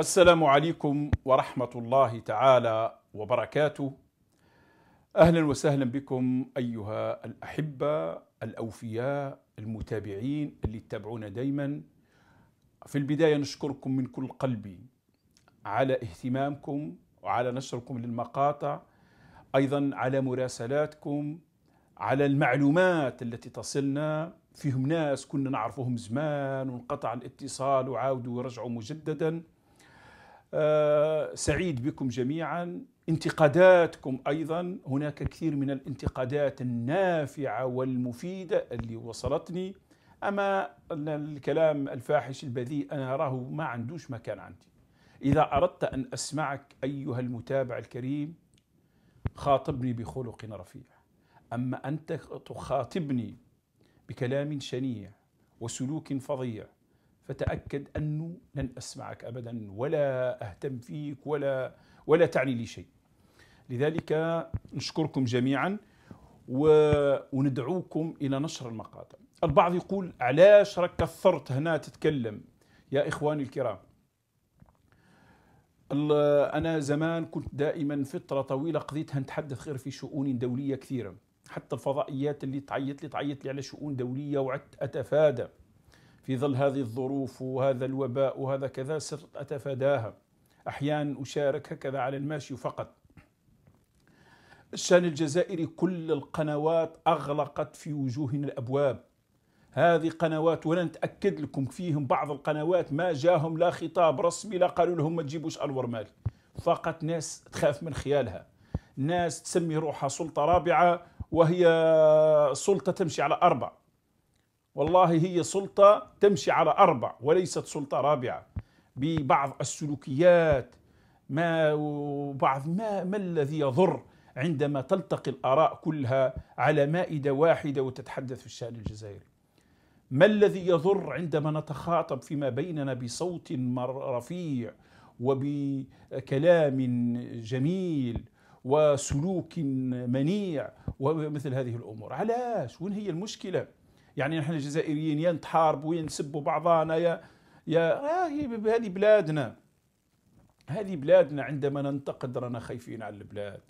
السلام عليكم ورحمة الله تعالى وبركاته. أهلا وسهلا بكم أيها الأحبة الأوفياء المتابعين اللي تتابعونا دايما. في البداية نشكركم من كل قلبي على اهتمامكم وعلى نشركم للمقاطع أيضا على مراسلاتكم على المعلومات التي تصلنا فيهم ناس كنا نعرفهم زمان وانقطع الاتصال وعاودوا ورجعوا مجددا آه، سعيد بكم جميعا انتقاداتكم ايضا هناك كثير من الانتقادات النافعه والمفيده اللي وصلتني اما الكلام الفاحش البذيء انا اراه ما عندوش مكان عندي اذا اردت ان اسمعك ايها المتابع الكريم خاطبني بخلق رفيع اما انت تخاطبني بكلام شنيع وسلوك فظيع فتأكد أنه لن أسمعك أبدا ولا أهتم فيك ولا ولا تعني لي شيء لذلك نشكركم جميعا وندعوكم إلى نشر المقاطع البعض يقول علاش راك كثرت هنا تتكلم يا إخواني الكرام أنا زمان كنت دائما فترة طويلة قضيتها نتحدث غير في شؤون دولية كثيرة حتى الفضائيات اللي تعيط لي تعيط لي على شؤون دولية وعدت أتفادى في ظل هذه الظروف وهذا الوباء وهذا كذا صرت أتفاداها أحيانا أشارك هكذا على الماشي فقط الشان الجزائري كل القنوات أغلقت في وجوهنا الأبواب هذه قنوات وانا نتاكد لكم فيهم بعض القنوات ما جاهم لا خطاب رسمي لا قالوا لهم ما تجيبوش انور مالي فقط ناس تخاف من خيالها ناس تسمي روحها سلطه رابعه وهي سلطه تمشي على اربع والله هي سلطة تمشي على أربع وليست سلطة رابعة ببعض السلوكيات ما وبعض ما, ما الذي يضر عندما تلتقي الآراء كلها على مائدة واحدة وتتحدث في الشأن الجزائري ما الذي يضر عندما نتخاطب فيما بيننا بصوت رفيع وبكلام جميل وسلوك منيع ومثل هذه الامور علاش وين هي المشكله يعني نحن الجزائريين يا نتحاربوا يا بعضانا يا يا آه، هذه بلادنا هذه بلادنا عندما ننتقد رانا خايفين على البلاد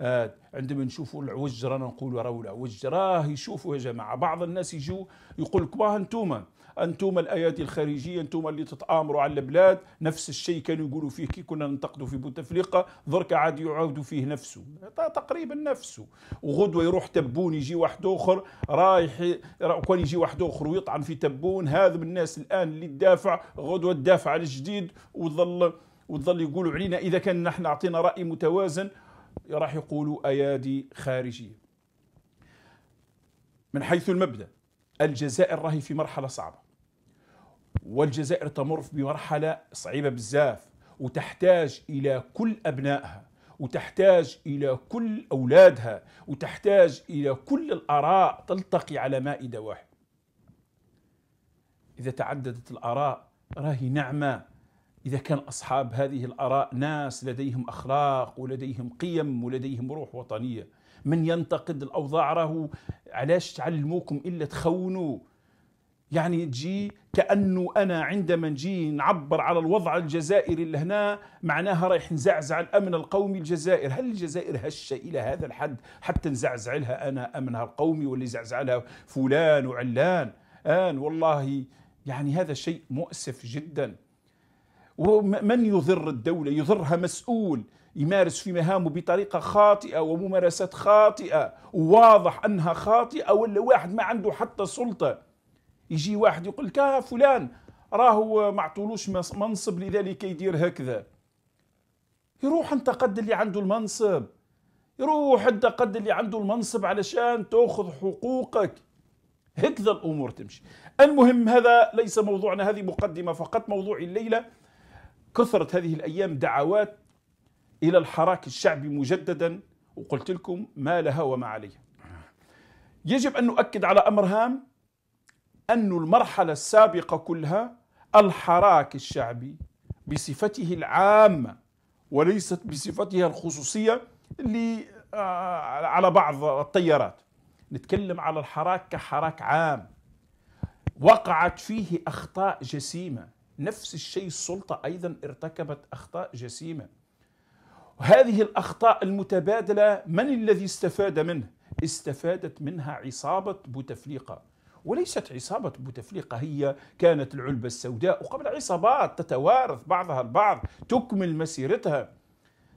آه عندما نشوفوا العوج رانا نقولوا راهو العوج راه يشوفوا يا جماعه بعض الناس يجوا يقول لك واه انتوما انتم الايادي الخارجيه انتم اللي تتامروا على البلاد نفس الشيء كانوا يقولوا فيه كي كنا ننتقدوا في بوتفليقه درك عاد يعاودوا فيه نفسه تقريبا نفسه وغدوه يروح تبون يجي واحد اخر رايح كون يجي واحد اخر ويطعن في تبون هذا من الناس الان اللي تدافع غدوه تدافع على الجديد وظل وتظل يقولوا علينا اذا كان نحن اعطينا راي متوازن راح يقولوا ايادي خارجيه من حيث المبدا الجزائر راهي في مرحله صعبه والجزائر تمر بمرحلة صعيبة بزاف وتحتاج إلى كل أبنائها وتحتاج إلى كل أولادها وتحتاج إلى كل الآراء تلتقي على مائدة واحدة إذا تعددت الآراء راهي نعمة إذا كان أصحاب هذه الآراء ناس لديهم أخلاق ولديهم قيم ولديهم روح وطنية من ينتقد الأوضاع راهو علاش تعلموكم إلا تخونوا يعني تجي كانه انا عندما نجي نعبر على الوضع الجزائري اللي هنا معناها رايح نزعزع الامن القومي الجزائر، هل الجزائر هشه الى هذا الحد حتى نزعزع لها انا امنها القومي واللي زعزع لها فلان وعلان؟ ان والله يعني هذا شيء مؤسف جدا. ومن يضر الدوله؟ يضرها مسؤول يمارس في مهامه بطريقة خاطئة وممارسات خاطئة وواضح أنها خاطئة ولا واحد ما عنده حتى سلطة يجي واحد يقول لك آه، فلان راهو ما عطولوش منصب لذلك يدير هكذا يروح انتقد اللي عنده المنصب يروح انتقد اللي عنده المنصب علشان تاخذ حقوقك هكذا الامور تمشي المهم هذا ليس موضوعنا هذه مقدمه فقط موضوع الليله كثرت هذه الايام دعوات الى الحراك الشعبي مجددا وقلت لكم ما لها وما عليها يجب ان نؤكد على امر هام أن المرحلة السابقة كلها الحراك الشعبي بصفته العامة وليست بصفتها الخصوصية اللي آه، على بعض التيارات نتكلم على الحراك كحراك عام وقعت فيه أخطاء جسيمة نفس الشيء السلطة أيضا ارتكبت أخطاء جسيمة وهذه الأخطاء المتبادلة من الذي استفاد منه؟ استفادت منها عصابة بوتفليقة وليست عصابة بوتفليقة هي كانت العلبة السوداء وقبل عصابات تتوارث بعضها البعض تكمل مسيرتها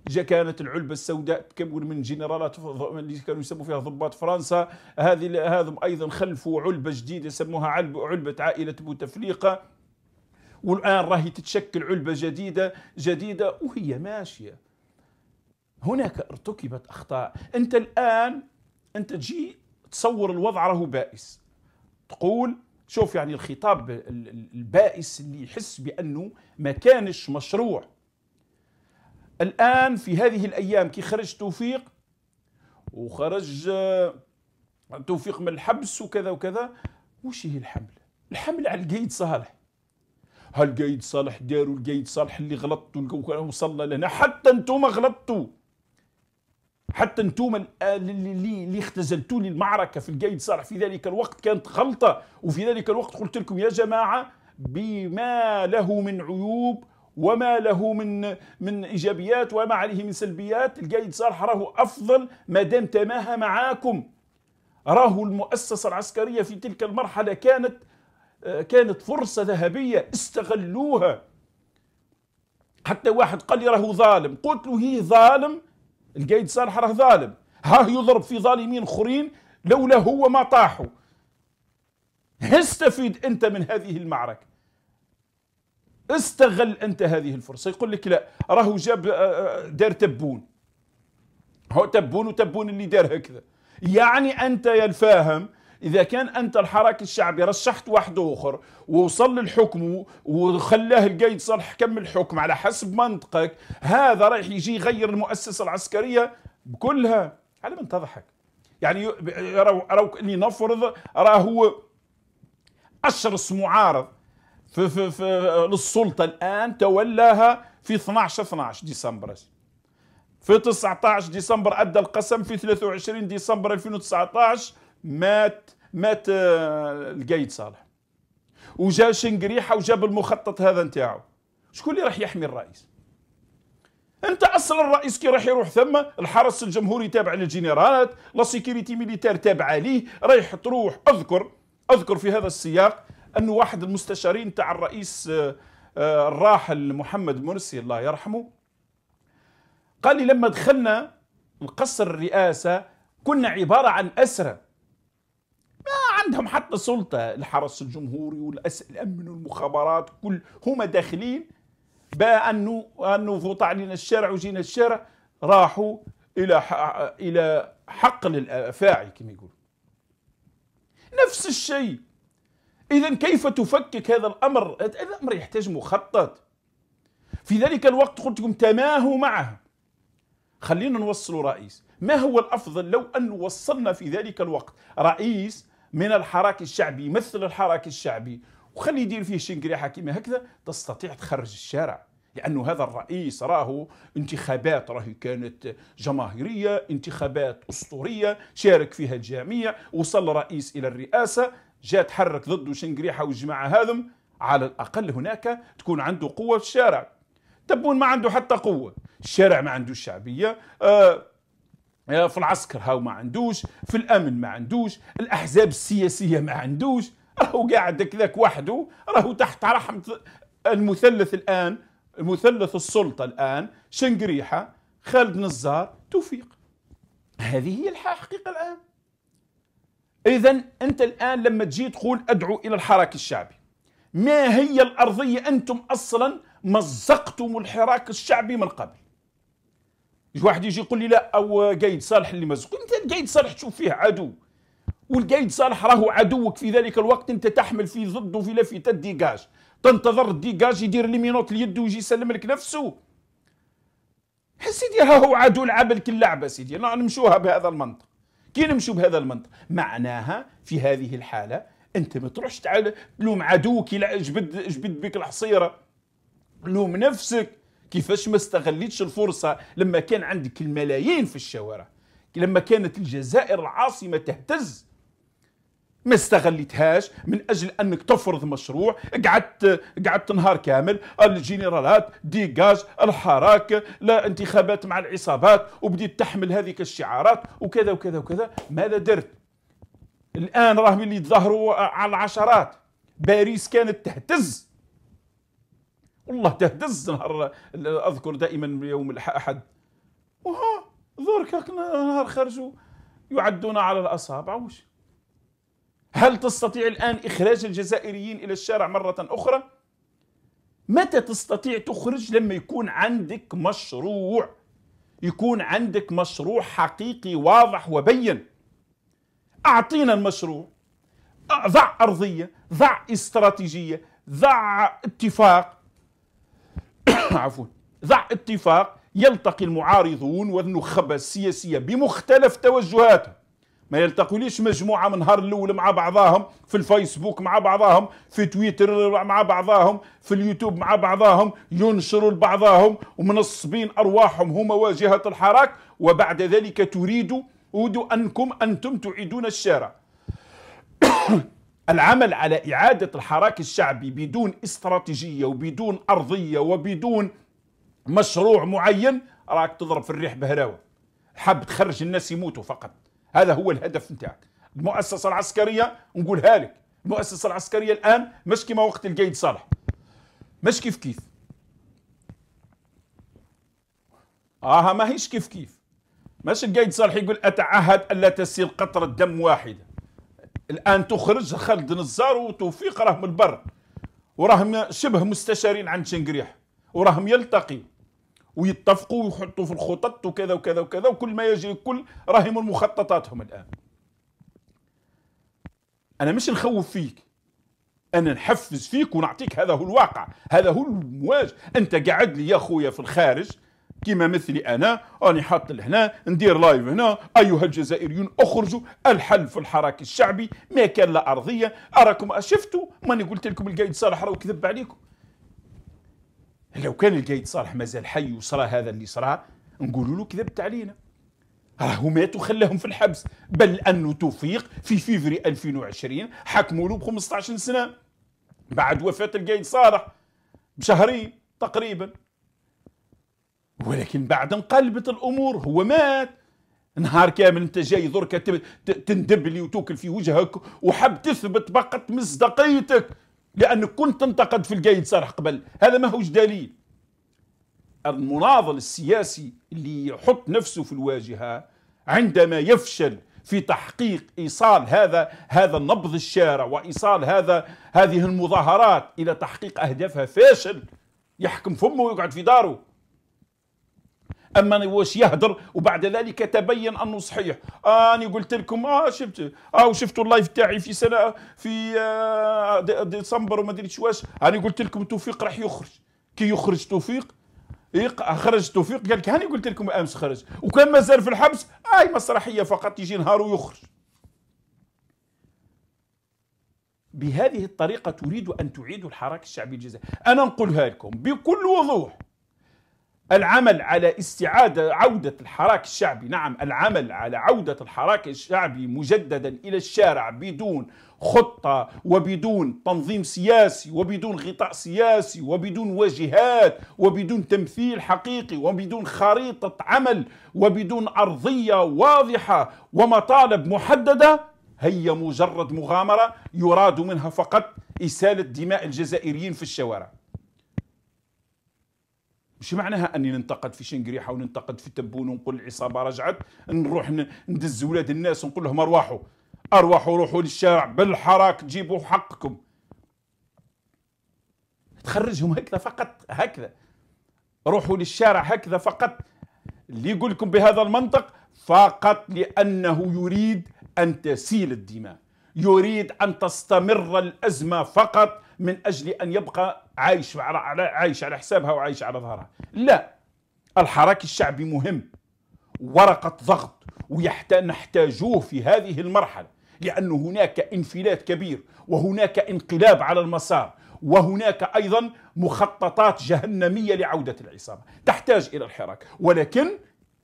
جا كانت العلبة السوداء تكون من جنرالات اللي كانوا يسموا فيها ضباط فرنسا هذه هذم أيضا خلفوا علبة جديدة سموها علبة عائلة بوتفليقة والآن راهي تتشكل علبة جديدة جديدة وهي ماشية هناك ارتكبت أخطاء أنت الآن أنت تجي تصور الوضع راهو بائس تقول شوف يعني الخطاب البائس اللي يحس بانه ما كانش مشروع الان في هذه الايام كي خرج توفيق وخرج آه، توفيق من الحبس وكذا وكذا وش هي الحمله الحمله على القيد صالح هل قيد صالح داروا القيد صالح اللي غلطتوا وصلنا لنا حتى انتم غلطتوا حتى انتم اللي آه، اللي اختزلتوا لي المعركه في القايد صالح في ذلك الوقت كانت غلطه وفي ذلك الوقت قلت لكم يا جماعه بما له من عيوب وما له من من ايجابيات وما عليه من سلبيات القايد صالح راهو افضل ما دام تماهى معاكم راهو المؤسسه العسكريه في تلك المرحله كانت آه، كانت فرصه ذهبيه استغلوها حتى واحد قال لي راهو ظالم قلت له هي ظالم القايد صالح راه ظالم ها يضرب في ظالمين اخرين لولا هو ما طاحوا استفيد انت من هذه المعركه استغل انت هذه الفرصه يقول لك لا راهو جاب آه، آه، دار تبون هو تبون وتبون اللي دار هكذا يعني انت يا الفاهم اذا كان انت الحراك الشعبي رشحت واحد اخر ووصل للحكم وخلاه القايد صالح كم الحكم على حسب منطقك هذا رايح يجي يغير المؤسسه العسكريه كلها على من تضحك يعني راهو اني نفرض راه هو اشرس معارض في في في للسلطه الان تولاها في 12 12 ديسمبر في 19 ديسمبر ادى القسم في 23 ديسمبر 2019 مات مات آه، القايد صالح وجا شنقريحه وجاب المخطط هذا نتاعو شكون اللي راح يحمي الرئيس انت اصلا الرئيس كي راح يروح ثم الحرس الجمهوري تابع للجنرالات لا سيكوريتي ميليتير تابعه ليه رايح تروح اذكر اذكر في هذا السياق انه واحد المستشارين تاع الرئيس آه، آه، الراحل محمد مرسي الله يرحمه قال لي لما دخلنا القصر الرئاسه كنا عباره عن اسره عندهم حتى سلطه الحرس الجمهوري والامن والمخابرات كل هما داخلين بانه انه فوت علينا الشارع وجينا الشارع راحوا الى الى حقل الافاعي كما يقولوا نفس الشيء اذا كيف تفكك هذا الامر هذا الامر يحتاج مخطط في ذلك الوقت قلت لكم تماهوا معه خلينا نوصلوا رئيس ما هو الافضل لو ان وصلنا في ذلك الوقت رئيس من الحراك الشعبي يمثل الحراك الشعبي وخلي يدير فيه شنقريحه كيما هكذا تستطيع تخرج الشارع لانه هذا الرئيس راهو انتخابات راهي كانت جماهيريه انتخابات اسطوريه شارك فيها الجميع وصل رئيس الى الرئاسه جاء تحرك ضد شنقريحه والجماعه هذم على الاقل هناك تكون عنده قوه في الشارع تبون ما عنده حتى قوه الشارع ما عندوش شعبيه آه آه، في العسكر هاو ما عندوش في الامن ما عندوش الاحزاب السياسيه ما عندوش راهو قاعد كذاك وحده راهو تحت رحمه المثلث الان مثلث السلطه الان شنقريحه خالد نزار توفيق هذه هي الحقيقه الان اذا انت الان لما تجي تقول ادعو الى الحراك الشعبي ما هي الارضيه انتم اصلا مزقتم الحراك الشعبي من قبل واحد يجي يقول لي لا او قايد صالح اللي مزق انت القايد صالح تشوف فيه عدو والقايد صالح راهو عدوك في ذلك الوقت انت تحمل في ضده في لافته الديكاج تنتظر الديكاج يدير لي مينوت اليد ويجي يسلم لك نفسه سيدي ها هو عدو لعب لك اللعبه سيدي نمشوها بهذا المنطق كي نمشوا بهذا المنطق معناها في هذه الحاله انت ما تروحش تلوم عدوك جبد جبد بك الحصيره لوم نفسك كيفاش ما استغليتش الفرصه لما كان عندك الملايين في الشوارع لما كانت الجزائر العاصمه تهتز ما استغليتهاش من اجل انك تفرض مشروع قعدت قعدت نهار كامل الجنرالات ديغاج الحراك لا انتخابات مع العصابات وبديت تحمل هذيك الشعارات وكذا وكذا وكذا ماذا درت الان راهم اللي يتظاهروا على العشرات باريس كانت تهتز والله تهتز نهار اذكر دائما يوم الاحد وها ذورك نهار خرجوا يعدون على الاصابع وش هل تستطيع الان اخراج الجزائريين الى الشارع مره اخرى متى تستطيع تخرج لما يكون عندك مشروع يكون عندك مشروع حقيقي واضح وبين اعطينا المشروع ضع ارضيه ضع استراتيجيه ضع اتفاق عفوا ضع اتفاق يلتقي المعارضون والنخبة السياسية بمختلف توجهاتهم ما يلتقوليش مجموعة من نهار الأول مع بعضاهم في الفيسبوك مع بعضاهم في تويتر مع بعضاهم في اليوتيوب مع بعضاهم ينشروا لبعضاهم ومنصبين أرواحهم هما واجهة الحراك وبعد ذلك تريدوا أنكم أنتم تعيدون الشارع العمل على إعادة الحراك الشعبي بدون استراتيجية وبدون أرضية وبدون مشروع معين راك تضرب في الريح بهراوة حاب تخرج الناس يموتوا فقط هذا هو الهدف نتاعك المؤسسة العسكرية نقولها لك المؤسسة العسكرية الآن مش كما وقت القيد صالح مش كيف كيف آها ما هيش كيف كيف مش القيد صالح يقول أتعهد ألا تسيل قطرة دم واحدة الان تخرج خالد نزار وتوفيق راهم البر وراهم شبه مستشارين عند شنقريح وراهم يلتقي ويتفقوا ويحطوا في الخطط وكذا وكذا وكذا وكل ما يجي كل راهم مخططاتهم الان انا مش نخوف فيك انا نحفز فيك ونعطيك هذا هو الواقع هذا هو المواجه انت قاعد لي يا خويا في الخارج كيما مثلي انا راني حاط لهنا ندير لايف هنا ايها الجزائريون اخرجوا الحل في الحراك الشعبي ما كان لا ارضيه اراكم شفتوا ماني قلت لكم القايد صالح راهو كذب عليكم لو كان القايد صالح مازال حي وصرا هذا اللي صرا نقولوا له كذبت علينا راهو مات وخلاهم في الحبس بل انه توفيق في فيفري 2020 حكموا له ب 15 سنه بعد وفاه القايد صالح بشهرين تقريبا ولكن بعد انقلبت الامور هو مات نهار كامل انت جاي ذركا تندب لي وتوكل في وجهك وحب تثبت بقت مصداقيتك لانك كنت تنتقد في القايد صالح قبل هذا ما هوش دليل المناضل السياسي اللي يحط نفسه في الواجهه عندما يفشل في تحقيق ايصال هذا هذا النبض الشارع وايصال هذا هذه المظاهرات الى تحقيق اهدافها فاشل يحكم فمه ويقعد في داره اما واش يهدر وبعد ذلك تبين انه صحيح اني آه قلت لكم اه شفت اه وشفتوا اللايف تاعي في سنه في آه ديسمبر وما دريتش واش انا قلت لكم توفيق راح يخرج كي يخرج توفيق خرج توفيق قال لك هاني قلت لكم امس خرج وكان مازال في الحبس اي آه مسرحيه فقط يجي نهار ويخرج بهذه الطريقة تريد أن تعيد الحراك الشعبي الجزائري أنا نقولها لكم بكل وضوح العمل على استعادة عودة الحراك الشعبي نعم العمل على عودة الحراك الشعبي مجددا إلى الشارع بدون خطة وبدون تنظيم سياسي وبدون غطاء سياسي وبدون واجهات وبدون تمثيل حقيقي وبدون خريطة عمل وبدون أرضية واضحة ومطالب محددة هي مجرد مغامرة يراد منها فقط إسالة دماء الجزائريين في الشوارع مش معناها اني ننتقد في شنقريحه وننتقد في تبون ونقول العصابه رجعت نروح ندز ولاد الناس ونقول لهم ارواحوا ارواحوا روحوا للشارع بالحراك جيبوا حقكم تخرجهم هكذا فقط هكذا روحوا للشارع هكذا فقط اللي يقول لكم بهذا المنطق فقط لانه يريد ان تسيل الدماء يريد ان تستمر الازمه فقط من اجل ان يبقى عايش على عايش على حسابها وعايش على ظهرها لا الحراك الشعبي مهم ورقة ضغط ونحتاجوه في هذه المرحلة لأن هناك انفلات كبير وهناك انقلاب على المسار وهناك أيضا مخططات جهنمية لعودة العصابة تحتاج إلى الحراك ولكن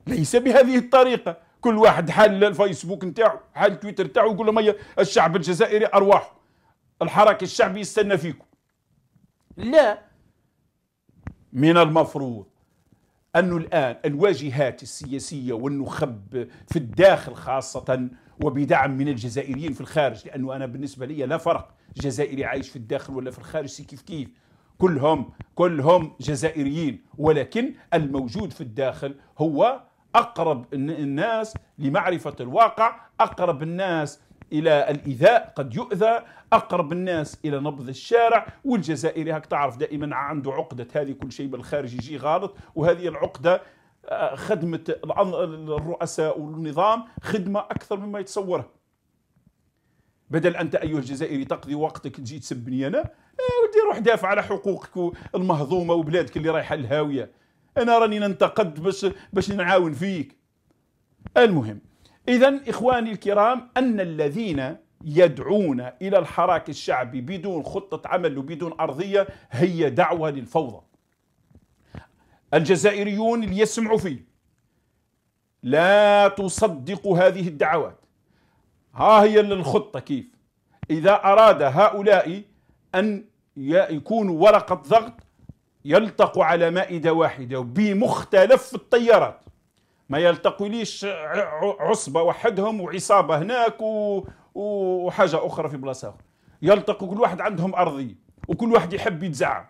ليس بهذه الطريقة كل واحد حل الفيسبوك نتاعه حل تويتر نتاعه يقول لهم الشعب الجزائري أرواحه الحراك الشعبي يستنى فيكم لا من المفروض أنه الآن الواجهات السياسية والنخب في الداخل خاصة وبدعم من الجزائريين في الخارج لأنه أنا بالنسبة لي لا فرق جزائري عايش في الداخل ولا في الخارج كيف كيف كلهم كلهم جزائريين ولكن الموجود في الداخل هو أقرب الناس لمعرفة الواقع أقرب الناس الى الايذاء قد يؤذى اقرب الناس الى نبض الشارع والجزائري هاك تعرف دائما عنده عقده هذه كل شيء بالخارج يجي غلط وهذه العقده آه، خدمه الرؤساء والنظام خدمه اكثر مما يتصورها بدل انت ايها الجزائري تقضي وقتك تجي تسبني انا آه، ودي روح دافع على حقوقك المهضومه وبلادك اللي رايحه للهاويه انا راني ننتقد باش باش نعاون فيك المهم إذا إخواني الكرام أن الذين يدعون إلى الحراك الشعبي بدون خطة عمل وبدون أرضية هي دعوة للفوضى الجزائريون اللي يسمعوا فيه لا تصدقوا هذه الدعوات ها هي الخطة كيف إذا أراد هؤلاء أن يكونوا ورقة ضغط يلتقوا على مائدة واحدة بمختلف التيارات ما يلتقوليش عصبه وحدهم وعصابه هناك وحاجه اخرى في بلاصه اخرى يلتقوا كل واحد عندهم أرضي وكل واحد يحب يتزعم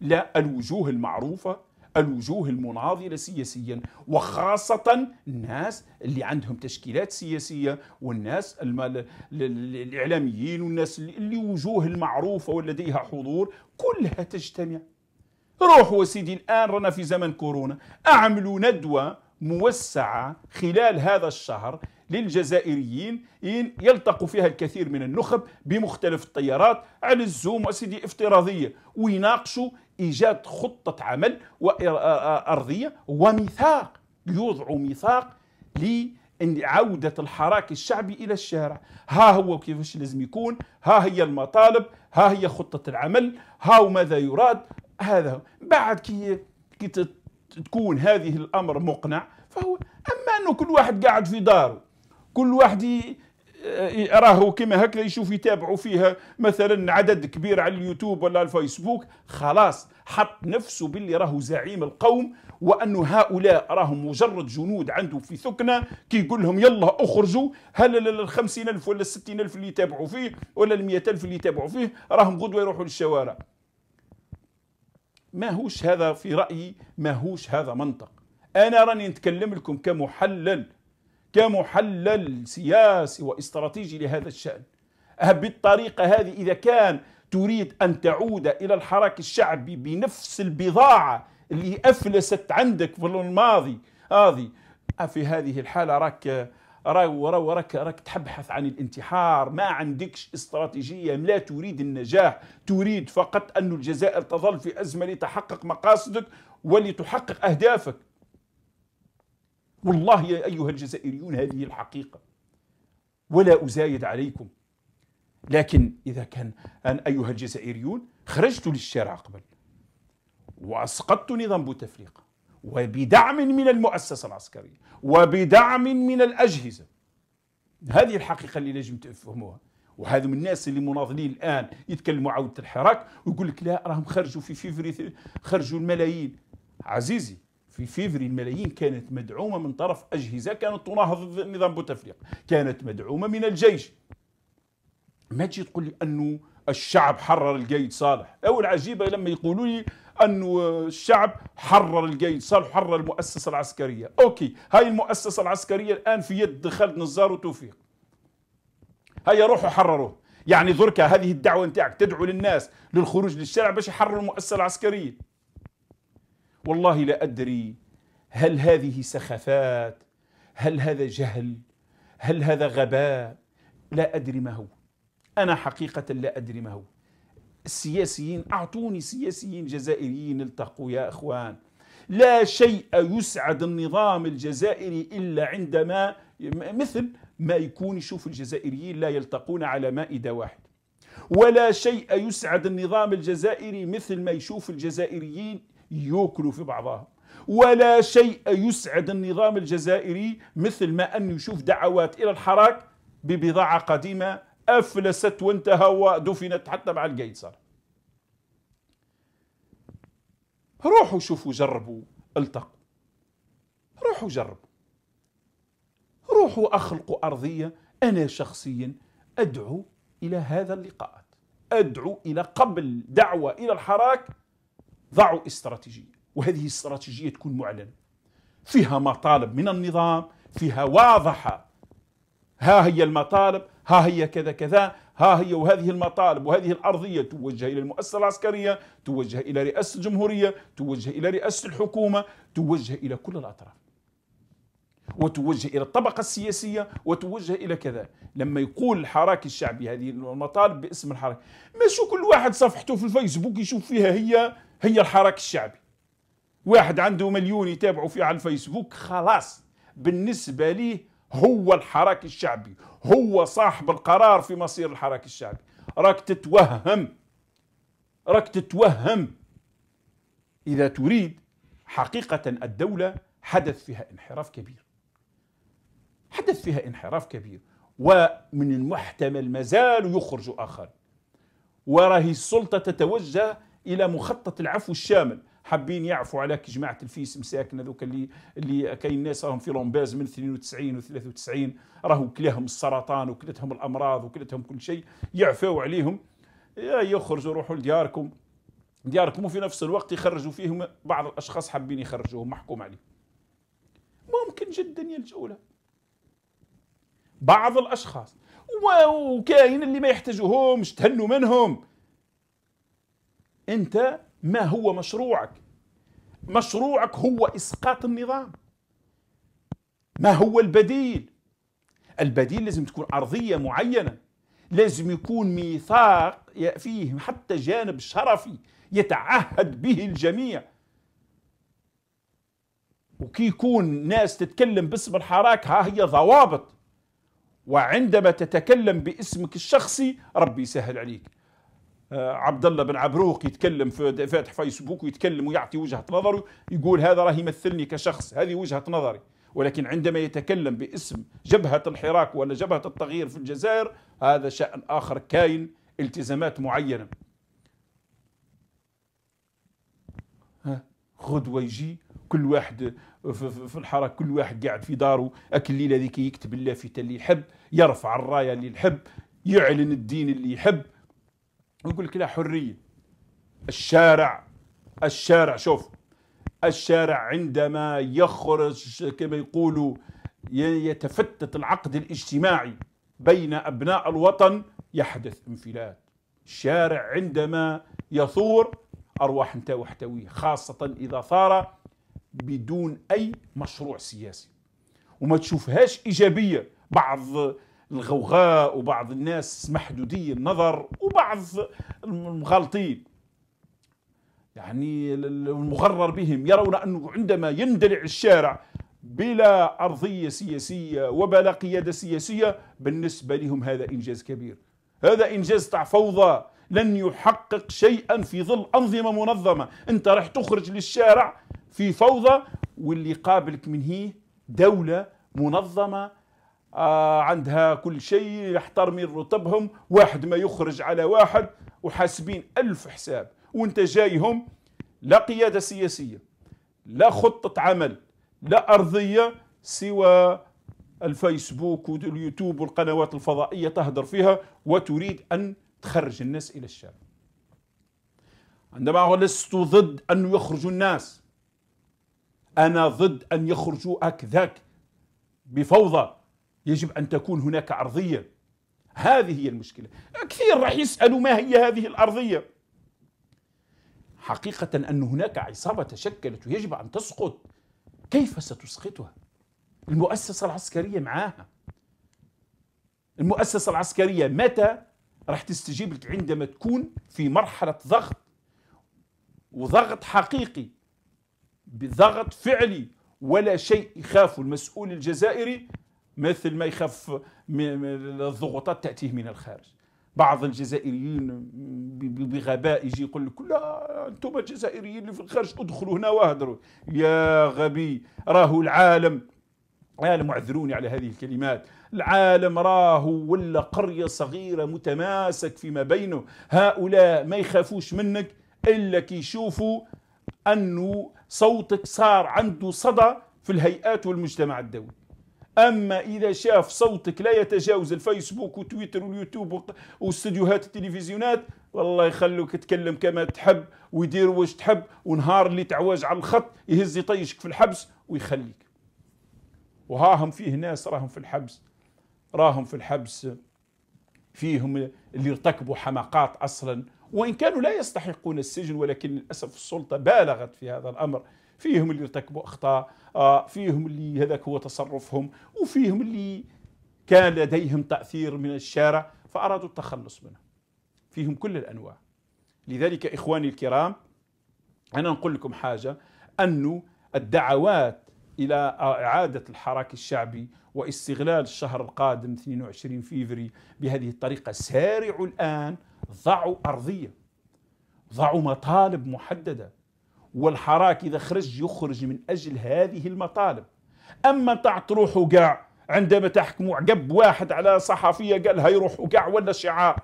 لا الوجوه المعروفه الوجوه المناضله سياسيا وخاصه الناس اللي عندهم تشكيلات سياسيه والناس المال... الاعلاميين والناس اللي وجوه المعروفه ولديها حضور كلها تجتمع روحوا سيدي الآن رانا في زمن كورونا أعملوا ندوة موسعة خلال هذا الشهر للجزائريين يلتقوا فيها الكثير من النخب بمختلف التيارات على الزوم وسيدي افتراضية ويناقشوا إيجاد خطة عمل وأرضية وميثاق يوضعوا ميثاق لعودة الحراك الشعبي إلى الشارع ها هو كيفاش لازم يكون ها هي المطالب ها هي خطة العمل ها ماذا يراد هذا بعد كي كي تكون هذه الامر مقنع فهو اما انه كل واحد قاعد في داره كل واحد يراه راهو كما هكذا يشوف يتابعوا فيها مثلا عدد كبير على اليوتيوب ولا الفيسبوك خلاص حط نفسه باللي راهو زعيم القوم وانه هؤلاء راهم مجرد جنود عنده في ثكنة كي يقول لهم يلا اخرجوا هل الخمسين الف ولا الستين الف اللي يتابعوا فيه ولا المئة الف اللي يتابعوا فيه راهم غدوة يروحوا للشوارع ماهوش هذا في رأيي ماهوش هذا منطق أنا راني نتكلم لكم كمحلل كمحلل سياسي واستراتيجي لهذا الشأن أه، بالطريقة هذه إذا كان تريد أن تعود إلى الحراك الشعبي بنفس البضاعة اللي أفلست عندك في الماضي هذه أه، في هذه الحالة راك راك وراك راك تبحث عن الانتحار ما عندكش استراتيجية لا تريد النجاح تريد فقط أن الجزائر تظل في أزمة لتحقق مقاصدك ولتحقق أهدافك والله يا أيها الجزائريون هذه الحقيقة ولا أزايد عليكم لكن إذا كان أن أيها الجزائريون خرجت للشارع قبل وأسقطت نظام بوتفليقة وبدعم من المؤسسة العسكرية وبدعم من الأجهزة هذه الحقيقة اللي لازم تفهموها وهذا من الناس اللي مناضلين الآن يتكلموا عودة الحراك ويقول لك لا راهم خرجوا في فيفري خرجوا الملايين عزيزي في فيفري الملايين كانت مدعومة من طرف أجهزة كانت تناهض نظام بوتفليقه كانت مدعومة من الجيش ما تجي تقول لي أنه الشعب حرر القايد صالح أو العجيبة لما يقولوا لي انه الشعب حرر الجيش صار حرر المؤسسه العسكريه اوكي هاي المؤسسه العسكريه الان في يد خالد نزار وتوفيق هيا روحوا حرروه يعني ذركة هذه الدعوة نتاعك تدعو للناس للخروج للشارع باش يحرروا المؤسسة العسكرية والله لا أدري هل هذه سخافات هل هذا جهل هل هذا غباء لا أدري ما هو أنا حقيقة لا أدري ما هو السياسيين أعطوني سياسيين جزائريين التقوا يا أخوان لا شيء يسعد النظام الجزائري إلا عندما مثل ما يكون يشوف الجزائريين لا يلتقون على مائدة واحدة ولا شيء يسعد النظام الجزائري مثل ما يشوف الجزائريين يوكلوا في بعضهم ولا شيء يسعد النظام الجزائري مثل ما أن يشوف دعوات إلى الحراك ببضاعة قديمة أفلست وانتهى ودفنت حتى مع القيصر روحوا شوفوا جربوا التقوا روحوا جربوا روحوا أخلقوا أرضية أنا شخصيا أدعو إلى هذا اللقاءات أدعو إلى قبل دعوة إلى الحراك ضعوا استراتيجية وهذه الاستراتيجية تكون معلنة فيها مطالب من النظام فيها واضحة ها هي المطالب ها هي كذا كذا ها هي وهذه المطالب وهذه الأرضية توجه إلى المؤسسة العسكرية توجه إلى رئاسة الجمهورية توجه إلى رئاسة الحكومة توجه إلى كل الأطراف وتوجه إلى الطبقة السياسية وتوجه إلى كذا لما يقول الحراك الشعبي هذه المطالب باسم الحراك ما شو كل واحد صفحته في الفيسبوك يشوف فيها هي هي الحراك الشعبي واحد عنده مليون يتابعه فيه على الفيسبوك خلاص بالنسبة ليه هو الحراك الشعبي هو صاحب القرار في مصير الحراك الشعبي راك تتوهم راك تتوهم إذا تريد حقيقة الدولة حدث فيها انحراف كبير حدث فيها انحراف كبير ومن المحتمل ما زالوا يخرج آخر وراهي السلطة تتوجه إلى مخطط العفو الشامل حابين يعفوا على جماعه الفيس مساكن هذوك اللي اللي كاين ناس راهم في لومباز من 92 و 93 راهم كلاهم السرطان وكلتهم الامراض وكلتهم كل شيء يعفوا عليهم يخرجوا روحوا لدياركم دياركم وفي نفس الوقت يخرجوا فيهم بعض الاشخاص حابين يخرجوهم محكوم عليهم ممكن جدا يلجؤوا له بعض الاشخاص وكاين اللي ما يحتاجوهمش تهنوا منهم انت ما هو مشروعك مشروعك هو اسقاط النظام ما هو البديل البديل لازم تكون ارضيه معينه لازم يكون ميثاق فيه حتى جانب شرفي يتعهد به الجميع وكي يكون ناس تتكلم باسم الحراك ها هي ضوابط وعندما تتكلم باسمك الشخصي ربي يسهل عليك آه، عبد الله بن عبروق يتكلم في فاتح فيسبوك ويتكلم ويعطي وجهه نظره يقول هذا راه يمثلني كشخص هذه وجهه نظري ولكن عندما يتكلم باسم جبهه الحراك ولا جبهه التغيير في الجزائر هذا شان اخر كاين التزامات معينه غدوه يجي كل واحد في الحركه كل واحد قاعد في داره اكل الليله هذيك يكتب اللافتة اللي يحب يرفع الرايه اللي يحب يعلن الدين اللي يحب نقول لك لا حريه الشارع الشارع شوف الشارع عندما يخرج كما يقولوا يتفتت العقد الاجتماعي بين ابناء الوطن يحدث انفلات الشارع عندما يثور ارواح انت واحتويه خاصه اذا ثار بدون اي مشروع سياسي وما تشوفهاش ايجابيه بعض الغوغاء وبعض الناس محدودي النظر وبعض المغالطين يعني المغرر بهم يرون أنه عندما يندلع الشارع بلا أرضية سياسية وبلا قيادة سياسية بالنسبة لهم هذا إنجاز كبير هذا إنجاز تاع فوضى لن يحقق شيئا في ظل أنظمة منظمة أنت راح تخرج للشارع في فوضى واللي قابلك من هي دولة منظمة آه، عندها كل شيء يحترمين رطبهم واحد ما يخرج على واحد وحاسبين ألف حساب وانت جايهم لا قيادة سياسية لا خطة عمل لا أرضية سوى الفيسبوك واليوتيوب والقنوات الفضائية تهدر فيها وتريد أن تخرج الناس إلى الشارع عندما لست ضد أن يخرجوا الناس أنا ضد أن يخرجوا أكذاك بفوضى يجب أن تكون هناك ارضيه هذه هي المشكلة كثير راح يسألوا ما هي هذه الأرضية حقيقة أن هناك عصابة تشكلت ويجب أن تسقط كيف ستسقطها المؤسسة العسكرية معاها المؤسسة العسكرية متى راح تستجيب لك عندما تكون في مرحلة ضغط وضغط حقيقي بضغط فعلي ولا شيء يخاف المسؤول الجزائري مثل ما يخاف الضغوطات تأتيه من الخارج بعض الجزائريين بغباء يجي يقول لك لا انتم الجزائريين اللي في الخارج ادخلوا هنا واهدروا يا غبي راهو العالم العالم اعذروني على هذه الكلمات العالم راه ولا قرية صغيرة متماسك فيما بينه هؤلاء ما يخافوش منك إلا كي يشوفوا أنه صوتك صار عنده صدى في الهيئات والمجتمع الدولي اما اذا شاف صوتك لا يتجاوز الفيسبوك وتويتر واليوتيوب واستديوهات التلفزيونات والله يخلوك تكلم كما تحب ويدير واش تحب ونهار اللي تعواج على الخط يهز يطيشك في الحبس ويخليك وهاهم فيه ناس راهم في الحبس راهم في الحبس فيهم اللي ارتكبوا حماقات اصلا وان كانوا لا يستحقون السجن ولكن للاسف السلطه بالغت في هذا الامر فيهم اللي ارتكبوا اخطاء آه، فيهم اللي هذاك هو تصرفهم وفيهم اللي كان لديهم تاثير من الشارع فارادوا التخلص منه فيهم كل الانواع لذلك اخواني الكرام انا نقول لكم حاجه انه الدعوات الى اعاده الحراك الشعبي واستغلال الشهر القادم 22 فيفري بهذه الطريقه سارعوا الان ضعوا ارضيه ضعوا مطالب محدده والحراك إذا خرج يخرج من أجل هذه المطالب أما تعط روحه قاع عندما تحكموا عقب واحد على صحفية قال هاي روحه قاع ولا شعار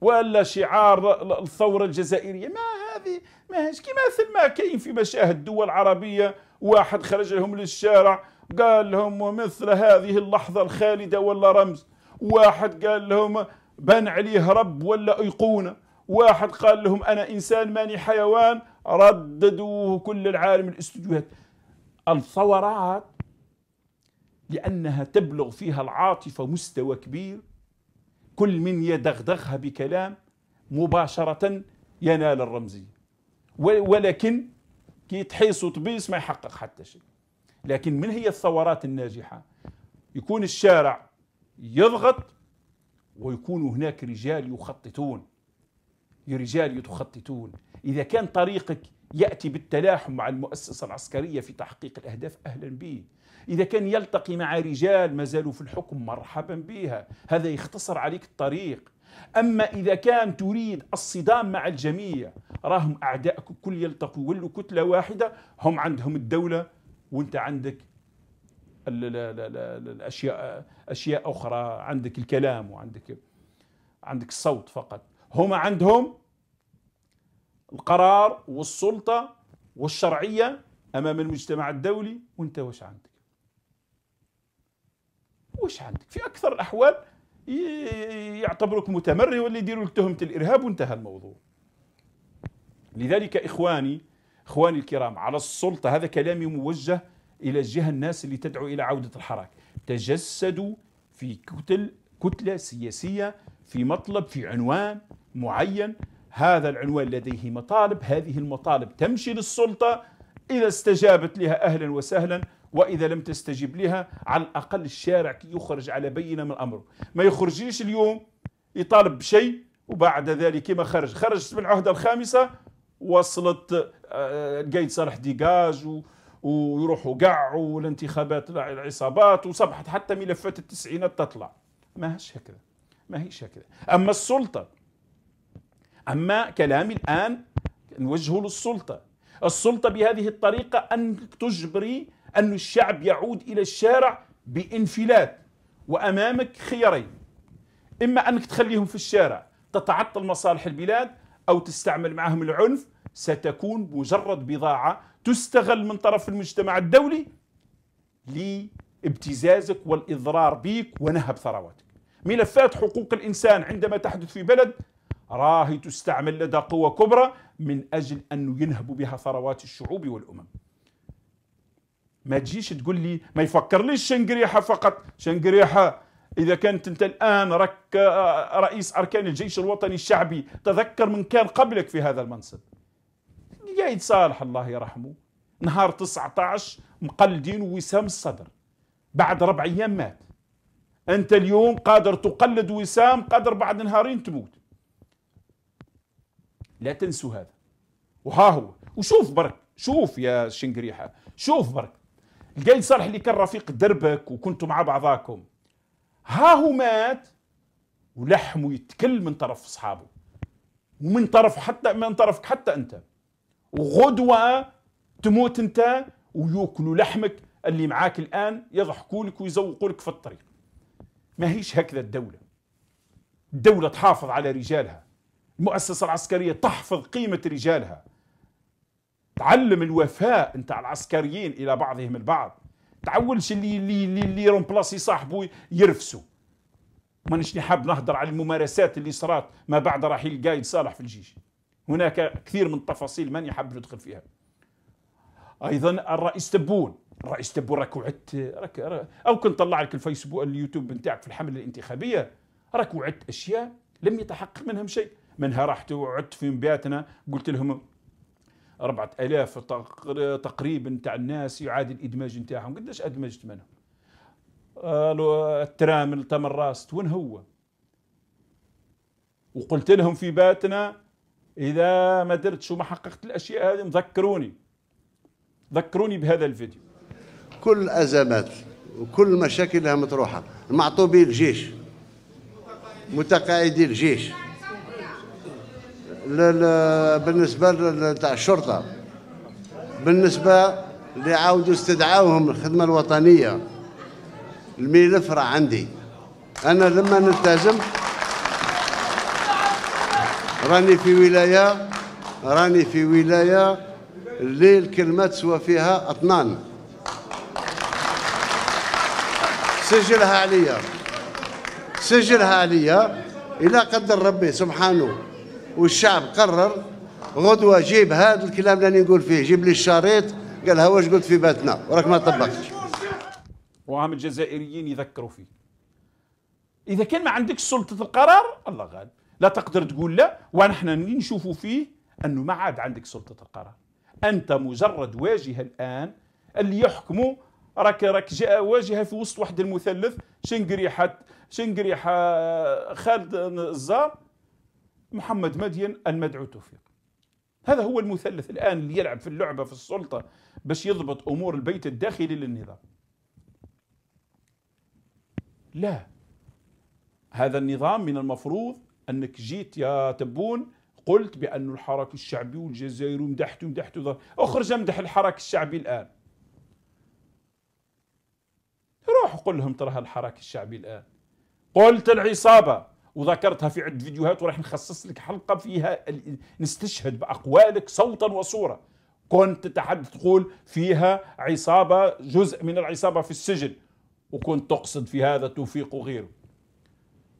ولا شعار الثورة الجزائرية ما هذه ما هيش كيماثل ما كاين في مشاهد دول العربية واحد خرج لهم للشارع قال لهم مثل هذه اللحظة الخالدة ولا رمز واحد قال لهم بان عليه رب ولا أيقونة واحد قال لهم أنا إنسان ماني حيوان رددوه كل العالم الاستديوهات الثورات لأنها تبلغ فيها العاطفة مستوى كبير كل من يدغدغها بكلام مباشرة ينال الرمزية ولكن كي تحيص وتبيس ما يحقق حتى شيء لكن من هي الثورات الناجحة يكون الشارع يضغط ويكون هناك رجال يخططون رجال تخططون إذا كان طريقك يأتي بالتلاحم مع المؤسسة العسكرية في تحقيق الأهداف أهلا به إذا كان يلتقي مع رجال ما زالوا في الحكم مرحبا بها هذا يختصر عليك الطريق أما إذا كان تريد الصدام مع الجميع راهم أعدائك كل يلتقوا ولوا كتلة واحدة هم عندهم الدولة وانت عندك الاشياء اشياء اخرى عندك الكلام وعندك عندك الصوت فقط هما عندهم القرار والسلطة والشرعية أمام المجتمع الدولي وأنت واش عندك واش عندك في أكثر الأحوال يعتبروك متمرد ولا يديروا لك تهمة الإرهاب وانتهى الموضوع لذلك إخواني إخواني الكرام على السلطة هذا كلامي موجه إلى جهة الناس اللي تدعو إلى عودة الحراك تجسدوا في كتل كتلة سياسية في مطلب في عنوان معين هذا العنوان لديه مطالب هذه المطالب تمشي للسلطة إذا استجابت لها أهلا وسهلا وإذا لم تستجب لها على الأقل الشارع يخرج على بينة من أمره ما يخرجيش اليوم يطالب بشيء وبعد ذلك ما خرج خرجت من العهدة الخامسة وصلت لقيت آه، صالح ديجاج و ويروحوا قعوا والانتخابات العصابات وصبحت حتى ملفات التسعينات تطلع هيش هكذا ما هيش هكذا اما السلطه أما كلامي الآن نوجهه للسلطة السلطة بهذه الطريقة أن تجبري أن الشعب يعود إلى الشارع بانفلات وأمامك خيارين إما أنك تخليهم في الشارع تتعطل مصالح البلاد أو تستعمل معهم العنف ستكون مجرد بضاعة تستغل من طرف المجتمع الدولي لابتزازك والإضرار بك ونهب ثرواتك ملفات حقوق الإنسان عندما تحدث في بلد راهي تستعمل لدى قوى كبرى من أجل أن ينهبوا بها ثروات الشعوب والأمم ما تجيش تقول لي ما يفكر ليش شنقريحة فقط شنقريحة إذا كنت أنت الآن رك رئيس أركان الجيش الوطني الشعبي تذكر من كان قبلك في هذا المنصب قايد صالح الله يرحمه نهار 19 مقلدين وسام الصدر بعد ربع أيام مات أنت اليوم قادر تقلد وسام قادر بعد نهارين تموت لا تنسوا هذا وها هو وشوف برك شوف يا شنقريحه شوف برك القايد صالح اللي كان رفيق دربك وكنتوا مع بعضاكم ها هو مات ولحمه يتكل من طرف اصحابه ومن طرف حتى من طرفك حتى انت وغدوه تموت انت وياكلوا لحمك اللي معاك الان يضحكوا لك ويزوقوا لك في الطريق ما هيش هكذا الدوله الدوله تحافظ على رجالها المؤسسة العسكرية تحفظ قيمة رجالها تعلم الوفاء نتاع العسكريين إلى بعضهم البعض تعولش اللي اللي اللي, اللي رومبلاسي صاحبه يرفسوا مانيش نحب نهضر على الممارسات اللي صارت ما بعد رحيل القايد صالح في الجيش هناك كثير من التفاصيل ماني حاب ندخل فيها ايضا الرئيس تبون الرئيس تبون راك وعدت راك او كنت طلع لك الفيسبوك اليوتيوب نتاعك في الحمله الانتخابيه راك وعدت اشياء لم يتحقق منهم شيء منها رحت وعدت في بياتنا قلت لهم أربعة ألاف تقريبا تاع الناس يعاد الإدماج نتاعهم قداش أدمجت منهم قالوا الترامل تمر راست وين هو وقلت لهم في باتنا إذا ما درت شو ما حققت الأشياء هذه ذكروني ذكروني بهذا الفيديو كل أزمات وكل مشاكل لها مطروحة المعطوبين الجيش متقاعدي الجيش لل... بالنسبه تاع الشرطه بالنسبه اللي عاودوا استدعاوهم الخدمه الوطنيه الملف راه عندي انا لما نلتزم راني في ولايه راني في ولايه اللي الكلمه تسوى فيها اطنان سجلها عليا سجلها عليا الى قدر ربي سبحانه والشعب قرر غدوه جيب هذا الكلام اللي نقول فيه جيب لي الشريط قالها واش قلت في باتنا وراك ما طبقتش وهم الجزائريين يذكروا فيه اذا كان ما عندكش سلطه القرار الله غالب لا تقدر تقول لا ونحن نشوف نشوفوا فيه انه ما عاد عندك سلطه القرار انت مجرد واجهه الان اللي يحكموا راك راك واجهه في وسط واحد المثلث شنقريحه شنقريحه خالد الزار محمد مدين المدعو توفيق هذا هو المثلث الآن اللي يلعب في اللعبة في السلطة باش يضبط أمور البيت الداخلي للنظام لا هذا النظام من المفروض أنك جيت يا تبون قلت بأن الحراك الشعبي والجزائر ومدحت ومدحت اخرج امدح الحراك الشعبي الآن روح قل لهم ترى الحراك الشعبي الآن قلت العصابة وذكرتها في عدة فيديوهات وراح نخصص لك حلقة فيها نستشهد بأقوالك صوتا وصورة كنت تتحدث تقول فيها عصابة جزء من العصابة في السجن وكنت تقصد في هذا توفيق وغيره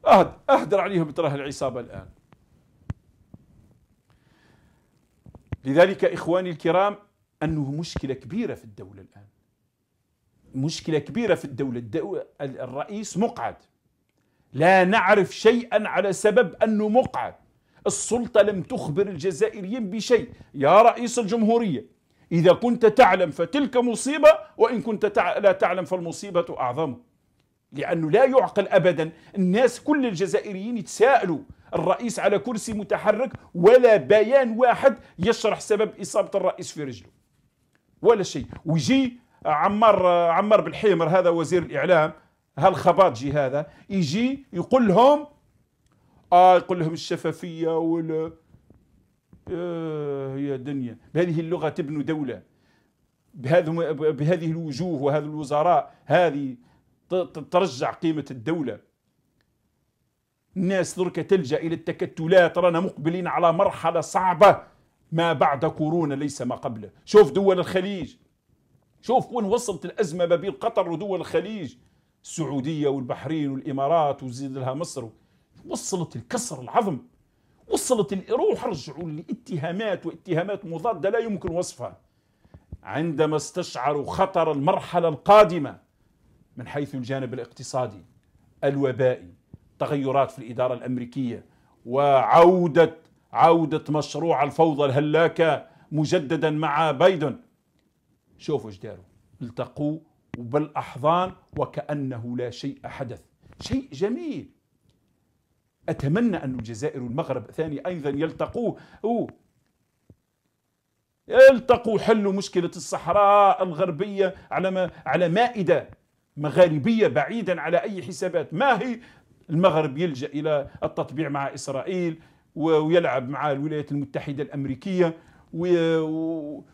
أهد أهدر عليهم تراه العصابة الآن لذلك إخواني الكرام أنه مشكلة كبيرة في الدولة الآن مشكلة كبيرة في الدولة الرئيس مقعد لا نعرف شيئا على سبب أنه مقعد السلطة لم تخبر الجزائريين بشيء يا رئيس الجمهورية إذا كنت تعلم فتلك مصيبة وإن كنت لا تعلم فالمصيبة أعظم لأنه لا يعقل أبدا الناس كل الجزائريين يتساءلوا الرئيس على كرسي متحرك ولا بيان واحد يشرح سبب إصابة الرئيس في رجله ولا شيء ويجي عمار عمار بالحيمر هذا وزير الإعلام هالخباطجي هذا يجي يقول لهم اه يقول لهم الشفافيه وال آه يا دنيا بهذه اللغه تبنوا دوله بهذه بهذه الوجوه وهذا الوزراء هذه ترجع قيمه الدوله الناس درك تلجا الى التكتلات رانا مقبلين على مرحله صعبه ما بعد كورونا ليس ما قبله شوف دول الخليج شوف وين وصلت الازمه ما بين قطر ودول الخليج السعوديه والبحرين والامارات وزيد لها مصر وصلت الكسر العظم وصلت الروح رجعوا لاتهامات واتهامات مضاده لا يمكن وصفها عندما استشعروا خطر المرحله القادمه من حيث الجانب الاقتصادي الوبائي تغيرات في الاداره الامريكيه وعوده عوده مشروع الفوضى الهلاكه مجددا مع بايدن شوفوا ايش داروا التقوا وبالأحضان وكأنه لا شيء حدث شيء جميل أتمنى أن الجزائر والمغرب ثاني أيضا يلتقوا يلتقوا حلوا مشكلة الصحراء الغربية على ما على مائدة مغاربية بعيدا على أي حسابات ما هي المغرب يلجأ إلى التطبيع مع إسرائيل ويلعب مع الولايات المتحدة الأمريكية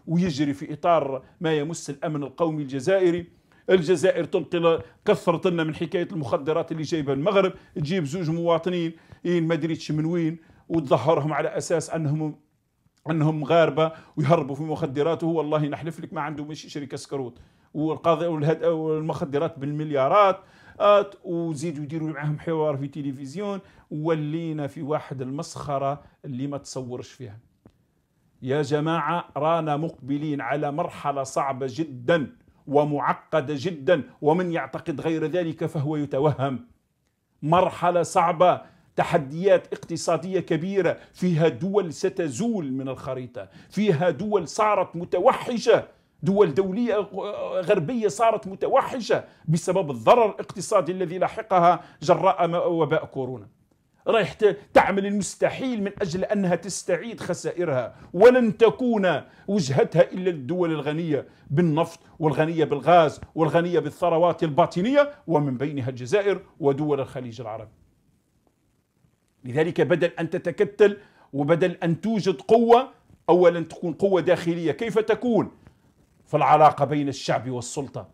ويجري في إطار ما يمس الأمن القومي الجزائري الجزائر تنقل كثرت لنا من حكايه المخدرات اللي جايبه المغرب تجيب زوج مواطنين ما دريتش من وين وتظهرهم على اساس انهم انهم مغاربه ويهربوا في مخدرات وهو والله نحلف لك ما عنده ماشي شركه سكروت والقاضي والمخدرات بالمليارات وزيدوا يديروا معاهم حوار في تلفزيون ولينا في واحد المسخره اللي ما تصورش فيها يا جماعه رانا مقبلين على مرحله صعبه جدا ومعقدة جدا ومن يعتقد غير ذلك فهو يتوهم مرحلة صعبة تحديات اقتصادية كبيرة فيها دول ستزول من الخريطة فيها دول صارت متوحشة دول دولية غربية صارت متوحشة بسبب الضرر الاقتصادي الذي لاحقها جراء وباء كورونا رايح تعمل المستحيل من أجل أنها تستعيد خسائرها ولن تكون وجهتها إلا الدول الغنية بالنفط والغنية بالغاز والغنية بالثروات الباطنية ومن بينها الجزائر ودول الخليج العربي لذلك بدل أن تتكتل وبدل أن توجد قوة أولا تكون قوة داخلية كيف تكون؟ في العلاقة بين الشعب والسلطة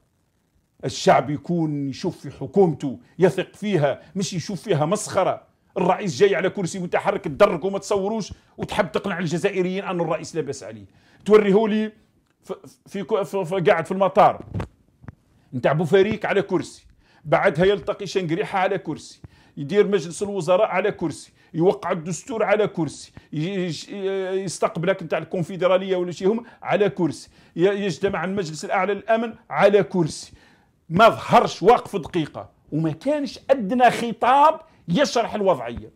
الشعب يكون يشوف في حكومته يثق فيها مش يشوف فيها مسخرة الرئيس جاي على كرسي متحرك تدرك وما تصوروش وتحب تقنع الجزائريين أن الرئيس لا باس عليه توريه لي في قاعد في المطار نتاع بوفاريك على كرسي بعدها يلتقي شنقريحة على كرسي يدير مجلس الوزراء على كرسي يوقع الدستور على كرسي يستقبلك نتاع الكونفدراليه ولا شي هم على كرسي يجتمع المجلس الاعلى للامن على كرسي ما ظهرش واقف دقيقه وما كانش ادنى خطاب يشرح الوضعيه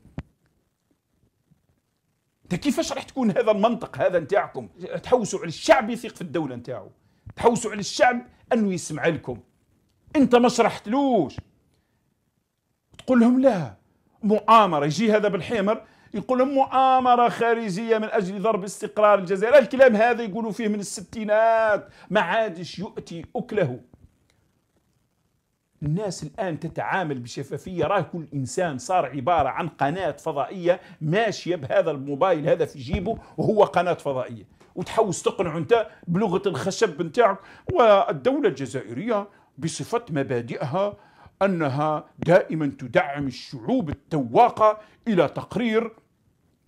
انت كيفاش راح تكون هذا المنطق هذا نتاعكم تحوسوا على الشعب يثق في الدوله نتاعو تحوسوا على الشعب انه يسمع لكم انت ما شرحتلوش تقول لهم لا مؤامره يجي هذا بالحمر يقول لهم مؤامرة خارجية من أجل ضرب استقرار الجزائر الكلام هذا يقولوا فيه من الستينات ما عادش يؤتي أكله الناس الآن تتعامل بشفافية راه كل إنسان صار عبارة عن قناة فضائية ماشية بهذا الموبايل هذا في جيبه وهو قناة فضائية وتحوس تقنعه أنت بلغة الخشب نتاعك والدولة الجزائرية بصفة مبادئها أنها دائما تدعم الشعوب التواقة إلى تقرير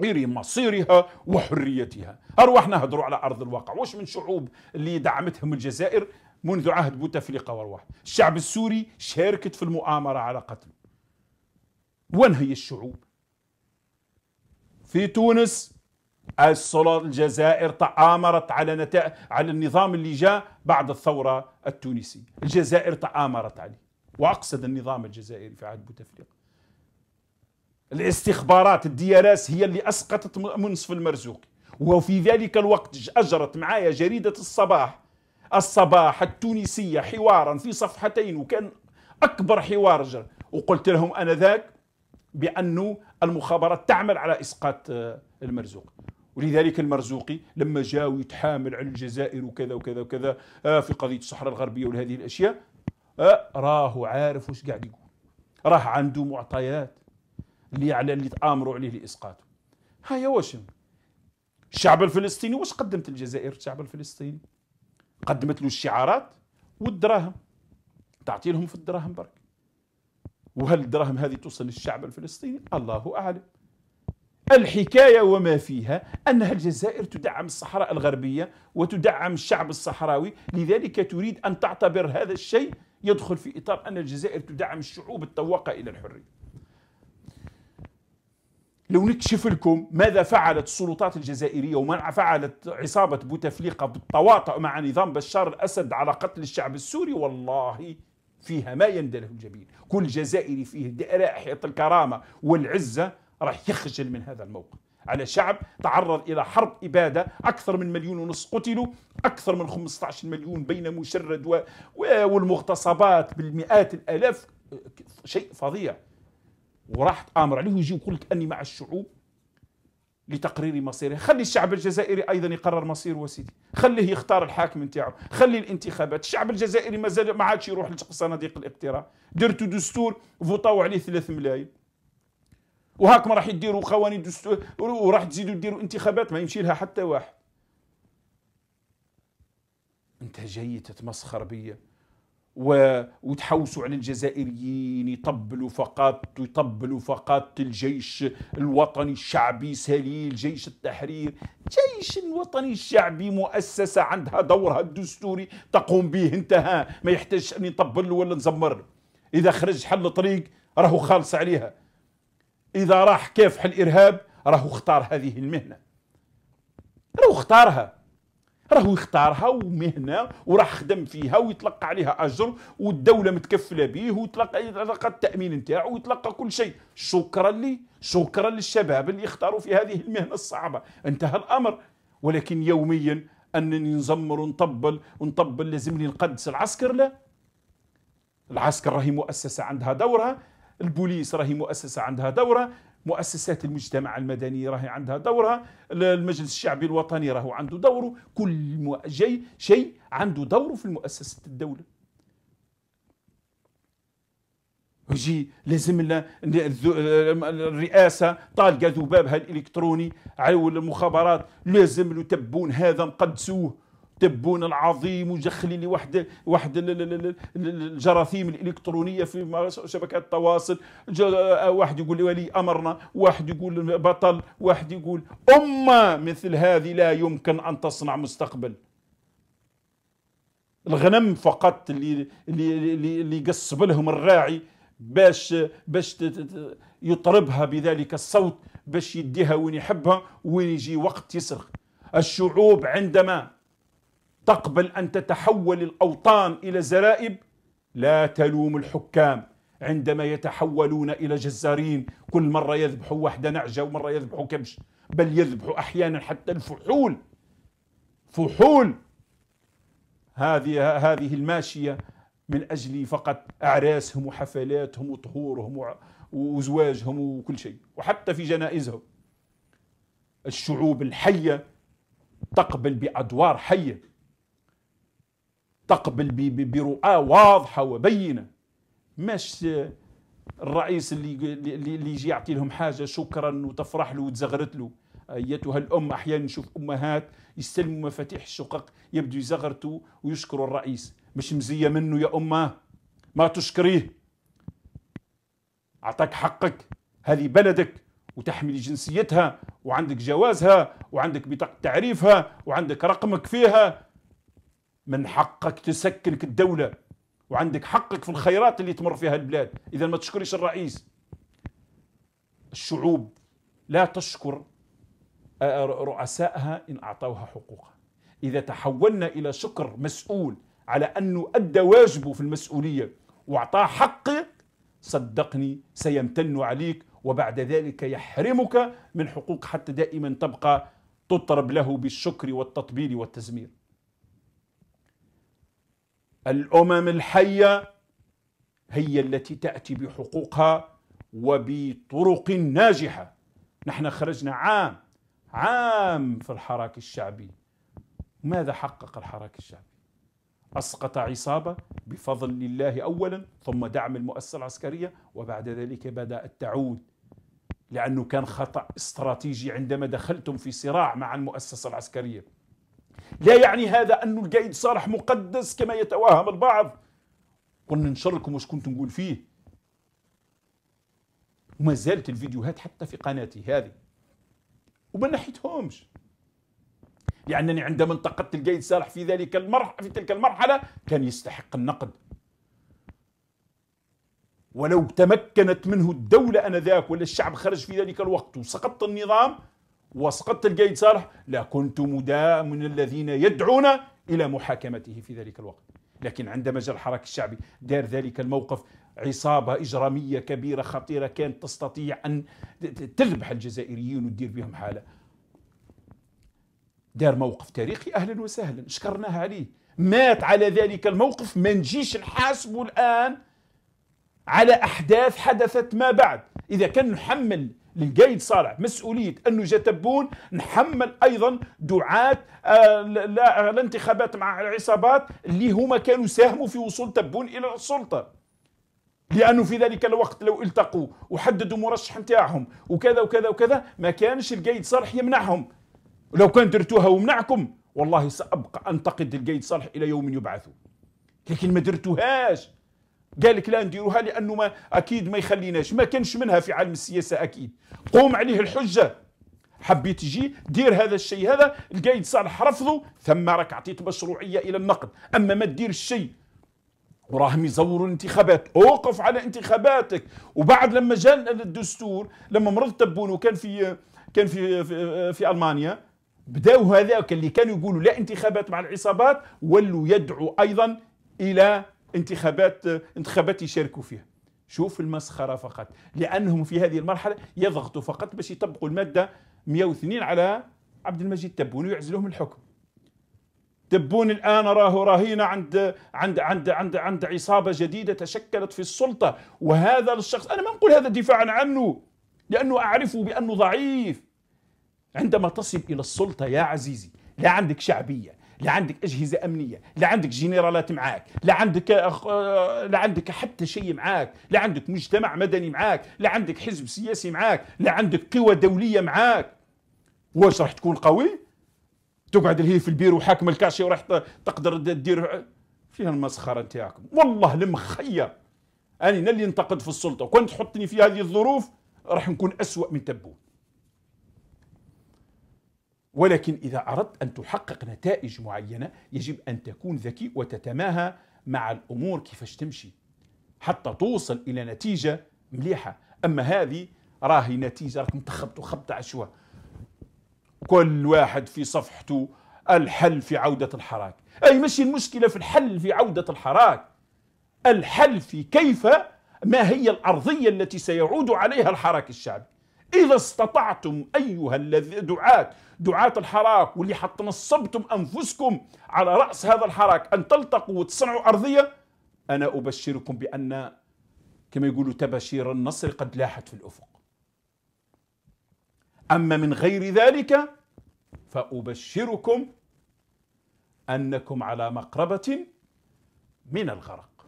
غير مصيرها وحريتها أرواحنا هدروا على أرض الواقع واش من شعوب اللي دعمتهم الجزائر منذ عهد بوتفليقة وروح الشعب السوري شاركت في المؤامرة على قتله وين هي الشعوب في تونس السلطة الجزائر تآمرت على نتا... على النظام اللي جاء بعد الثورة التونسية الجزائر تآمرت عليه وأقصد النظام الجزائري في عهد بوتفليقة الاستخبارات الديالاس هي اللي أسقطت منصف المرزوقي وفي ذلك الوقت أجرت معايا جريدة الصباح الصباح التونسية حوارا في صفحتين وكان أكبر حوار جر وقلت لهم أنا ذاك بأنه المخابرات تعمل على إسقاط آه، المرزوق ولذلك المرزوقي لما جاء يتحامل على الجزائر وكذا وكذا وكذا آه، في قضية الصحراء الغربية وهذه الأشياء آه، راه عارف وش قاعد يقول راه عنده معطيات اللي على اللي تآمروا عليه لإسقاطه هيا واش الشعب الفلسطيني واش قدمت الجزائر الشعب الفلسطيني قدمت له الشعارات والدراهم تعطي لهم في الدراهم برك وهل الدراهم هذه توصل للشعب الفلسطيني الله أعلم الحكاية وما فيها أنها الجزائر تدعم الصحراء الغربية وتدعم الشعب الصحراوي لذلك تريد أن تعتبر هذا الشيء يدخل في إطار أن الجزائر تدعم الشعوب التواقة إلى الحرية لو نكشف لكم ماذا فعلت السلطات الجزائرية وما فعلت عصابة بوتفليقة بالتواطؤ مع نظام بشار الأسد على قتل الشعب السوري والله فيها ما يندله الجبين كل جزائري فيه رائحة الكرامة والعزة راح يخجل من هذا الموقف على شعب تعرض إلى حرب إبادة أكثر من مليون ونص قتلوا أكثر من 15 مليون بين مشرد و... والمغتصبات بالمئات الآلاف شيء فظيع وراح تامر عليه ويجي ويقول لك اني مع الشعوب لتقرير مصيره خلي الشعب الجزائري ايضا يقرر مصيره وسيدي خليه يختار الحاكم نتاعو خلي الانتخابات الشعب الجزائري مازال ما عادش يروح لصناديق الاقتراع درتوا دستور فوطاو عليه 3 ملايين وهاكم راح يديروا قوانين دستور وراح تزيدوا ديروا انتخابات ما يمشي لها حتى واحد انت جاي تتمسخر بيا و... وتحوسوا على الجزائريين يطبلوا فقط ويطبلوا فقط الجيش الوطني الشعبي سليل جيش التحرير جيش وطني شعبي مؤسسة عندها دورها الدستوري تقوم به انتهى ما يحتاج أن يطبل ولا نزمر إذا خرج حل طريق راهو خالص عليها إذا راح كافح الإرهاب راهو اختار هذه المهنة راهو اختارها راهو يختارها ومهنه وراح خدم فيها ويتلقى عليها اجر والدوله متكفله به ويتلقى يتلقى التامين نتاعو ويتلقى كل شيء شكرا لي شكرا للشباب اللي اختاروا في هذه المهنه الصعبه انتهى الامر ولكن يوميا انني نزمر ونطبل ونطبل لازمني نقدس العسكر لا العسكر راهي مؤسسه عندها دورها البوليس راهي مؤسسه عندها دورها مؤسسات المجتمع المدني راهي عندها دورها المجلس الشعبي الوطني راهو عنده دوره كل جي شيء عنده دوره في مؤسسة الدولة وجي لازم الرئاسة طالقة ذبابها الإلكتروني على المخابرات لازم تبون هذا نقدسوه تبون العظيم وجخلي لي واحد واحد الجراثيم الالكترونيه في شبكات التواصل آه، واحد يقول ولي امرنا واحد يقول بطل واحد يقول امه مثل هذه لا يمكن ان تصنع مستقبل الغنم فقط اللي اللي اللي يقصب لهم الراعي باش باش يطربها بذلك الصوت باش يديها وين يحبها وين يجي وقت يسرق الشعوب عندما تقبل أن تتحول الأوطان إلى زرائب لا تلوم الحكام عندما يتحولون إلى جزارين كل مرة يذبحوا واحدة نعجة ومرة يذبحوا كبش بل يذبحوا أحيانا حتى الفحول فحول هذه هذه الماشية من أجل فقط أعراسهم وحفلاتهم وطهورهم وزواجهم وكل شيء وحتى في جنائزهم الشعوب الحية تقبل بأدوار حية تقبل برؤى واضحه وبينه مش الرئيس اللي اللي يجي يعطي لهم حاجه شكرا وتفرح له وتزغرت له ايتها الام احيانا نشوف امهات يستلموا مفاتيح الشقق يبدو يزغرتوا ويشكروا الرئيس مش مزيه منه يا امه ما تشكريه اعطاك حقك هذه بلدك وتحمل جنسيتها وعندك جوازها وعندك بطاقه تعريفها وعندك رقمك فيها من حقك تسكنك الدولة وعندك حقك في الخيرات اللي تمر فيها البلاد إذا ما تشكرش الرئيس الشعوب لا تشكر آه، رؤسائها إن أعطوها حقوقها إذا تحولنا إلى شكر مسؤول على أنه أدى واجبه في المسؤولية وأعطاه حقك صدقني سيمتن عليك وبعد ذلك يحرمك من حقوق حتى دائما تبقى تطرب له بالشكر والتطبيل والتزمير الامم الحيه هي التي تاتي بحقوقها وبطرق ناجحه نحن خرجنا عام عام في الحراك الشعبي ماذا حقق الحراك الشعبي اسقط عصابه بفضل الله اولا ثم دعم المؤسسه العسكريه وبعد ذلك بدات تعود لانه كان خطا استراتيجي عندما دخلتم في صراع مع المؤسسه العسكريه لا يعني هذا أن القائد صالح مقدس كما يتوهم البعض قلنا ننشر لكم واش كنت نقول فيه وما زالت الفيديوهات حتى في قناتي هذه وما نحيتهمش لأنني عندما انتقدت القائد صالح في ذلك المرحلة في تلك المرحلة كان يستحق النقد ولو تمكنت منه الدولة أنذاك ولا الشعب خرج في ذلك الوقت وسقط النظام واسقطت القيد صالح لكنت مدا من الذين يدعون إلى محاكمته في ذلك الوقت لكن عندما جاء الحراك الشعبي دار ذلك الموقف عصابة إجرامية كبيرة خطيرة كانت تستطيع أن تذبح الجزائريين وتدير بهم حالة دار موقف تاريخي أهلا وسهلا شكرناها عليه مات على ذلك الموقف ما نجيش نحاسبه الآن على أحداث حدثت ما بعد إذا كان نحمل للقايد صالح مسؤولية أنه جتبون نحمل أيضا دعاة آه، الانتخابات مع العصابات اللي هما كانوا ساهموا في وصول تبون إلى السلطة لأنه في ذلك الوقت لو التقوا وحددوا مرشح نتاعهم وكذا وكذا وكذا ما كانش القايد صالح يمنعهم لو كان درتوها ومنعكم والله سأبقى أنتقد القايد صالح إلى يوم يبعث لكن ما درتوهاش قال لك لا نديروها لانه ما اكيد ما يخليناش ما كانش منها في عالم السياسه اكيد قوم عليه الحجه حبيت تجي دير هذا الشيء هذا القايد صالح رفضه ثم راك عطيت مشروعيه الى النقد اما ما تدير الشيء وراهم يزوروا الانتخابات اوقف على انتخاباتك وبعد لما جاء الدستور لما مرض تبون وكان في كان في في, في المانيا بداوا هذاك اللي كانوا يقولوا لا انتخابات مع العصابات ولوا يدعوا ايضا الى انتخابات انتخابات يشاركوا فيها شوف المسخره فقط لانهم في هذه المرحله يضغطوا فقط باش يطبقوا الماده 102 على عبد المجيد تبون ويعزلوه من الحكم تبون الان راه رهينه عند عند عند عند عند عصابه جديده تشكلت في السلطه وهذا الشخص انا ما نقول هذا دفاعا عنه لانه اعرفه بانه ضعيف عندما تصل الى السلطه يا عزيزي لا عندك شعبيه لا عندك اجهزه امنيه لا عندك جنرالات معاك لا عندك آه، آه، لا عندك حتى شيء معاك لا عندك مجتمع مدني معاك لا عندك حزب سياسي معاك لا عندك قوى دوليه معاك واش راح تكون قوي تقعد الهي في البير وحاكم الكاشي وراح تقدر تدير فيها المسخره نتاعكم والله المخيه انا اللي ننتقد في السلطه وكنت تحطني في هذه الظروف راح نكون اسوأ من تبون ولكن إذا أردت أن تحقق نتائج معينة يجب أن تكون ذكي وتتماهى مع الأمور كيفاش تمشي حتى توصل إلى نتيجة مليحة أما هذه راهي نتيجة راك تخبطوا وخبط عشوة كل واحد في صفحته الحل في عودة الحراك أي ماشي المشكلة في الحل في عودة الحراك الحل في كيف ما هي الأرضية التي سيعود عليها الحراك الشعبي إذا استطعتم أيها الذي دعاة دعاة الحراك واللي حتى نصبتم أنفسكم على رأس هذا الحراك أن تلتقوا وتصنعوا أرضية أنا أبشركم بأن كما يقولوا تباشير النصر قد لاحت في الأفق أما من غير ذلك فأبشركم أنكم على مقربة من الغرق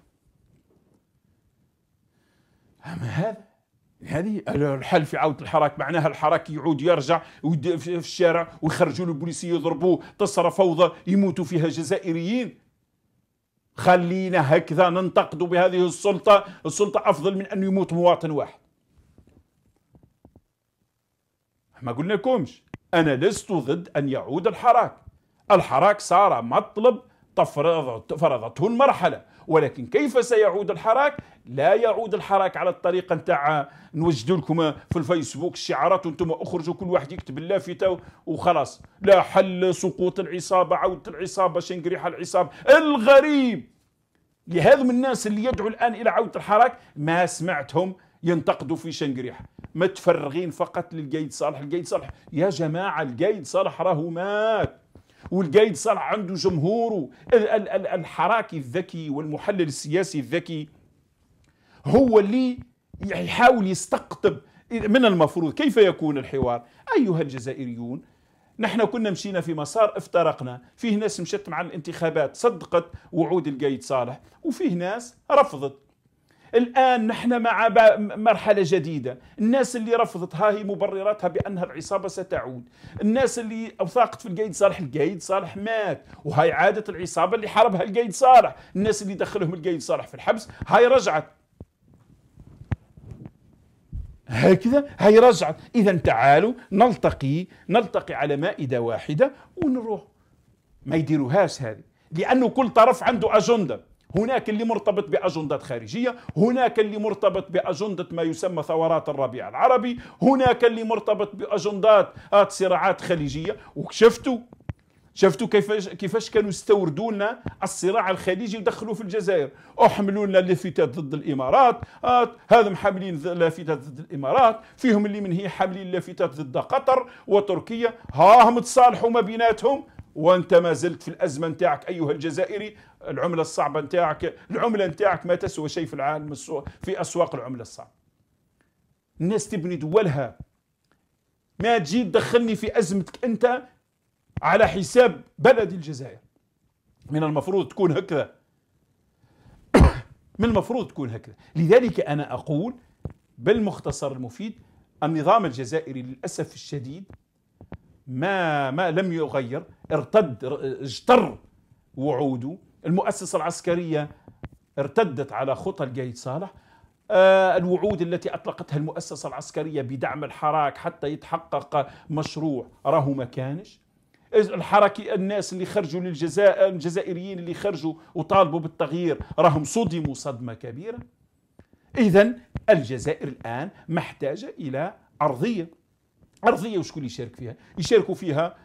أما هذا هذه الحل في عوده الحراك معناها الحراك يعود يرجع في الشارع ويخرجوا البوليسي البوليسيه يضربوه تصرى فوضى يموتوا فيها جزائريين خلينا هكذا ننتقدوا بهذه السلطه السلطه افضل من ان يموت مواطن واحد ما قلنا لكمش انا لست ضد ان يعود الحراك الحراك صار مطلب فرضته المرحله ولكن كيف سيعود الحراك لا يعود الحراك على الطريقه نتاع نوجدوا لكم في الفيسبوك الشعارات وانتم اخرجوا كل واحد يكتب اللافته وخلاص لا حل سقوط العصابه عوده العصابه شنقريحه العصابه الغريب لهذا من الناس اللي يدعو الان الى عوده الحراك ما سمعتهم ينتقدوا في شنقريح متفرغين فقط للقايد صالح القايد صالح يا جماعه القايد صالح راهو مات والقايد صالح عنده جمهوره الحراكي الذكي والمحلل السياسي الذكي هو اللي يحاول يستقطب من المفروض كيف يكون الحوار أيها الجزائريون نحن كنا مشينا في مسار افترقنا فيه ناس مشت مع الانتخابات صدقت وعود القايد صالح وفيه ناس رفضت الآن نحن مع مرحلة جديدة الناس اللي رفضت ها هي مبرراتها بأنها العصابة ستعود الناس اللي اوثقت في القيد صالح القيد صالح مات وهاي عادة العصابة اللي حاربها القيد صالح الناس اللي دخلهم القيد صالح في الحبس هاي رجعت هكذا هاي رجعت إذا تعالوا نلتقي نلتقي على مائدة واحدة ونروح ما يديروهاش هذه لأنه كل طرف عنده أجندة هناك اللي مرتبط بأجندات خارجية هناك اللي مرتبط بأجندة ما يسمى ثورات الربيع العربي هناك اللي مرتبط بأجندات آه، صراعات خليجية وشفتوا شفتوا كيفاش كيفاش كانوا يستوردوا لنا الصراع الخليجي ودخلوا في الجزائر احملوا لنا اللافتات ضد الامارات آه، هذم حاملين اللافتات ضد الامارات فيهم اللي من هي حاملين اللافتات ضد قطر وتركيا ها هم تصالحوا ما بيناتهم وانت ما زلت في الازمه نتاعك ايها الجزائري العمله الصعبه نتاعك العمله نتاعك ما تسوى شيء في العالم في اسواق العمله الصعبه الناس تبني دولها ما تجي تدخلني في ازمتك انت على حساب بلدي الجزائر من المفروض تكون هكذا من المفروض تكون هكذا لذلك انا اقول بالمختصر المفيد النظام الجزائري للاسف الشديد ما ما لم يغير ارتد اجتر وعوده المؤسسة العسكرية ارتدت على خطى القايد صالح آه، الوعود التي أطلقتها المؤسسة العسكرية بدعم الحراك حتى يتحقق مشروع راهو ما كانش الحركة الناس اللي خرجوا للجزائر الجزائريين اللي خرجوا وطالبوا بالتغيير راهم صدموا صدمة كبيرة إذا الجزائر الآن محتاجة إلى أرضية ارضيه وشكون يشارك فيها يشاركوا فيها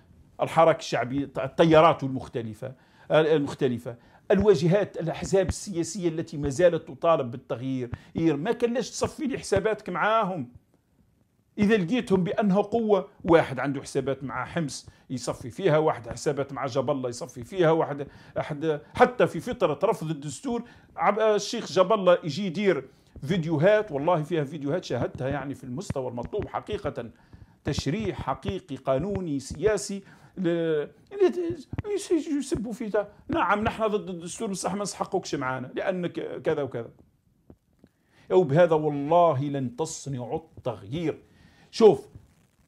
الحراك الشعبي التيارات المختلفه المختلفه الواجهات الاحزاب السياسيه التي ما زالت تطالب بالتغيير ما كانش تصفي لي حساباتك معاهم اذا لقيتهم بانها قوه واحد عنده حسابات مع حمص يصفي فيها واحد حسابات مع جاب الله يصفي فيها واحد أحد حتى في فتره رفض الدستور الشيخ جاب الله يجي يدير فيديوهات والله فيها فيديوهات شاهدتها يعني في المستوى المطلوب حقيقه تشريع حقيقي قانوني سياسي يسبوا فيه نعم نحن ضد الدستور بصح ما نسحقوكش معانا لانك كذا وكذا او بهذا والله لن تصنعوا التغيير شوف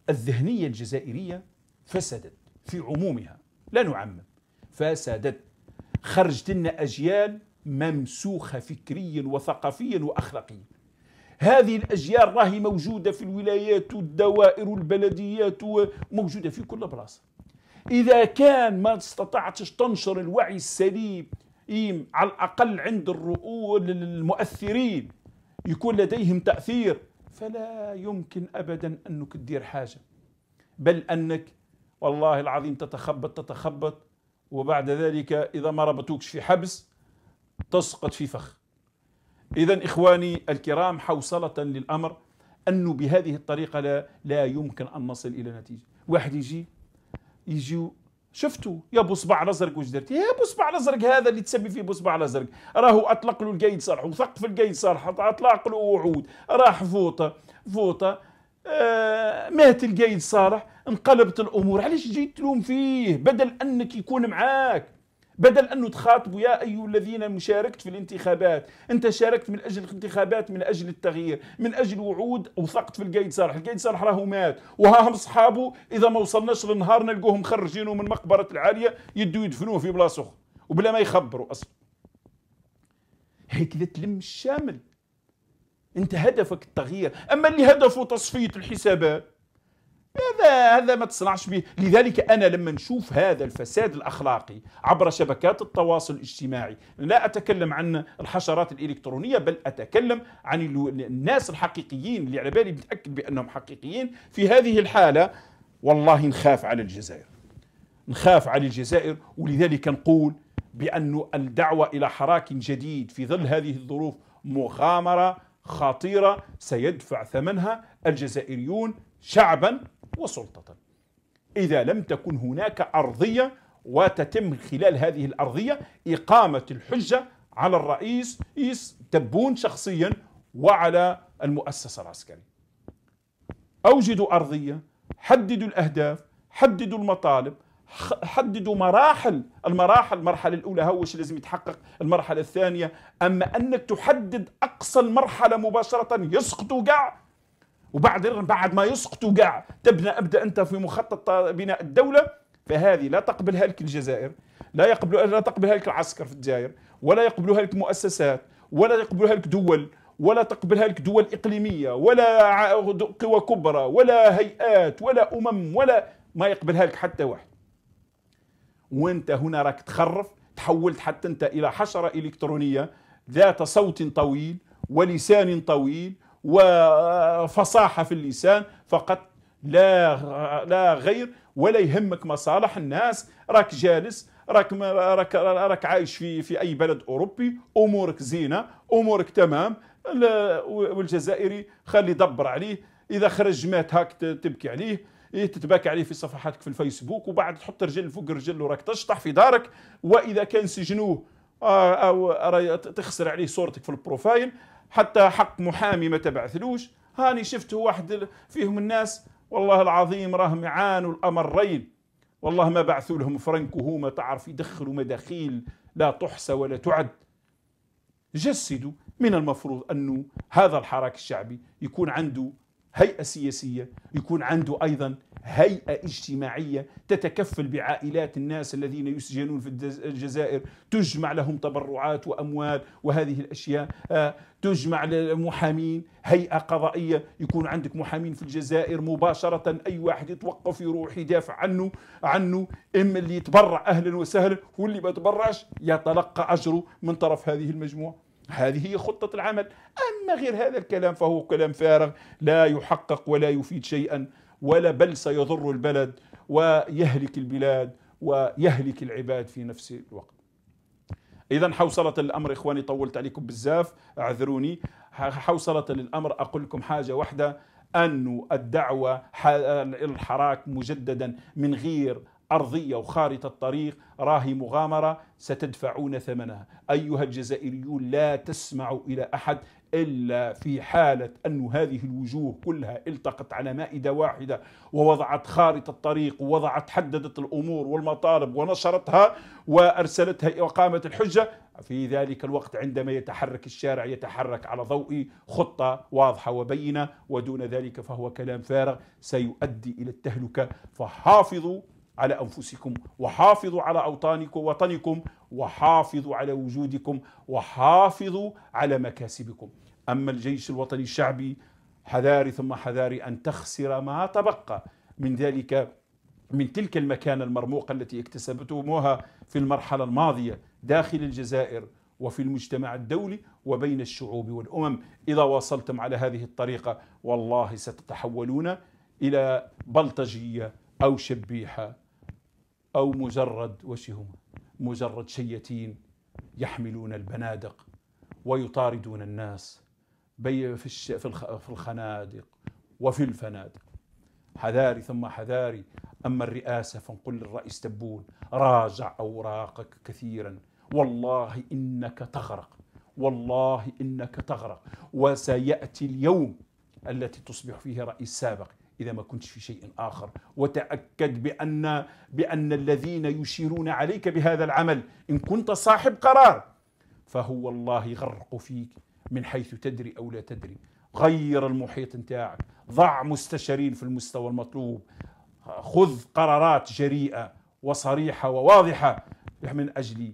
الذهنيه الجزائريه فسدت في عمومها لا نعمم فسدت خرجت لنا اجيال ممسوخه فكريا وثقافيا واخلاقيا هذه الأجيال راهي موجودة في الولايات والدوائر والبلديات وموجودة في كل بلاصة إذا كان ما استطعتش تنشر الوعي السليم على الأقل عند الرؤول المؤثرين يكون لديهم تأثير فلا يمكن أبدا أنك تدير حاجة بل أنك والله العظيم تتخبط تتخبط وبعد ذلك إذا ما ربطوكش في حبس تسقط في فخ إذا إخواني الكرام حوصلة للأمر أنه بهذه الطريقة لا, لا يمكن أن نصل إلى نتيجة واحد يجي يجي شفتوا يا ابو صبع الازرق واش درتي يا ابو صبع الازرق هذا اللي تسمي فيه ابو صبع الازرق راهو اطلق له القيد صالح وثقف القيد صالح اطلق له وعود راح فوطه فوطه آه مات القيد صالح انقلبت الامور علاش جيت تلوم فيه بدل انك يكون معاك بدل أنه تخاطبوا يا أيها الذين مشاركت في الانتخابات أنت شاركت من أجل الانتخابات من أجل التغيير من أجل وعود وثقت في القيد صالح القيد صالح راهو مات وها هم صحابه إذا ما وصلناش للنهار نلقوهم خرجينه من مقبرة العالية يدوا يدفنوه في بلاصة أخرى وبلا ما يخبروا أصلا هكذا تلم الشامل أنت هدفك التغيير أما اللي هدفه تصفية الحسابات هذا هذا ما تصنعش به لذلك انا لما نشوف هذا الفساد الاخلاقي عبر شبكات التواصل الاجتماعي لا اتكلم عن الحشرات الالكترونيه بل اتكلم عن الناس الحقيقيين اللي على بالي متاكد بانهم حقيقيين في هذه الحاله والله نخاف على الجزائر نخاف على الجزائر ولذلك نقول بأن الدعوة إلى حراك جديد في ظل هذه الظروف مغامرة خطيرة سيدفع ثمنها الجزائريون شعبا وسلطة إذا لم تكن هناك أرضية وتتم خلال هذه الأرضية إقامة الحجة على الرئيس تبون شخصيا وعلى المؤسسة العسكرية أوجدوا أرضية حددوا الأهداف حددوا المطالب حددوا مراحل المراحل المرحلة الأولى هو شيء لازم يتحقق المرحلة الثانية أما أنك تحدد أقصى المرحلة مباشرة يسقطوا قاع وبعد بعد ما يسقطوا كاع تبنى ابدا انت في مخطط بناء الدوله فهذه لا تقبلها لك الجزائر لا يقبل لا تقبلها لك العسكر في الجزائر ولا يقبلها لك مؤسسات ولا يقبلها لك دول ولا تقبلها لك دول اقليميه ولا قوى كبرى ولا هيئات ولا امم ولا ما يقبلها لك حتى واحد وانت هنا راك تخرف تحولت حتى انت الى حشره الكترونيه ذات صوت طويل ولسان طويل وفصاحه في اللسان فقط لا لا غير ولا يهمك مصالح الناس راك جالس راك راك راك عايش في في اي بلد اوروبي امورك زينه امورك تمام والجزائري خلي يدبر عليه اذا خرج مات هاك تبكي عليه إيه، تتباكى عليه في صفحاتك في الفيسبوك وبعد تحط رجل فوق رجل وراك تشطح في دارك واذا كان سجنوه آه، او تخسر عليه صورتك في البروفايل حتى حق محامي ما تبعثلوش هاني شفت واحد فيهم الناس والله العظيم راهم يعانوا الامرين والله ما بعثوا لهم فرنك ما تعرف يدخلوا مداخيل لا تحصى ولا تعد جسدوا من المفروض انه هذا الحراك الشعبي يكون عنده هيئة سياسية يكون عنده أيضا هيئة اجتماعية تتكفل بعائلات الناس الذين يسجنون في الجزائر تجمع لهم تبرعات وأموال وهذه الأشياء آه، تجمع للمحامين هيئة قضائية يكون عندك محامين في الجزائر مباشرة أي واحد يتوقف يروح يدافع عنه عنه إما اللي يتبرع أهلا وسهلا واللي ما تبرعش يتلقى أجره من طرف هذه المجموعة هذه هي خطة العمل أما غير هذا الكلام فهو كلام فارغ لا يحقق ولا يفيد شيئا ولا بل سيضر البلد ويهلك البلاد ويهلك العباد في نفس الوقت إذا حوصلة الأمر إخواني طولت عليكم بزاف أعذروني حوصلة الأمر أقول لكم حاجة واحدة أن الدعوة الحراك مجددا من غير أرضية وخارطة طريق راهي مغامرة ستدفعون ثمنها أيها الجزائريون لا تسمعوا إلى أحد إلا في حالة أن هذه الوجوه كلها التقت على مائدة واحدة ووضعت خارطة الطريق ووضعت حددت الأمور والمطالب ونشرتها وأرسلتها وقامت الحجة في ذلك الوقت عندما يتحرك الشارع يتحرك على ضوء خطة واضحة وبينة ودون ذلك فهو كلام فارغ سيؤدي إلى التهلكة فحافظوا على أنفسكم وحافظوا على أوطانكم وطنكم وحافظوا على وجودكم وحافظوا على مكاسبكم أما الجيش الوطني الشعبي حذاري ثم حذاري أن تخسر ما تبقى من ذلك من تلك المكانة المرموقة التي اكتسبتموها في المرحلة الماضية داخل الجزائر وفي المجتمع الدولي وبين الشعوب والأمم إذا واصلتم على هذه الطريقة والله ستتحولون إلى بلطجية أو شبيحة أو مجرد وشهما مجرد شيتين يحملون البنادق ويطاردون الناس بي في, الش... في الخنادق وفي الفنادق حذاري ثم حذاري أما الرئاسة فنقول للرئيس تبون راجع أوراقك كثيرا والله إنك تغرق والله إنك تغرق وسيأتي اليوم التي تصبح فيه رئيس سابق إذا ما كنتش في شيء آخر وتأكد بأن, بأن الذين يشيرون عليك بهذا العمل إن كنت صاحب قرار فهو الله غرق فيك من حيث تدري أو لا تدري غير المحيط نتاعك ضع مستشارين في المستوى المطلوب خذ قرارات جريئة وصريحة وواضحة من أجل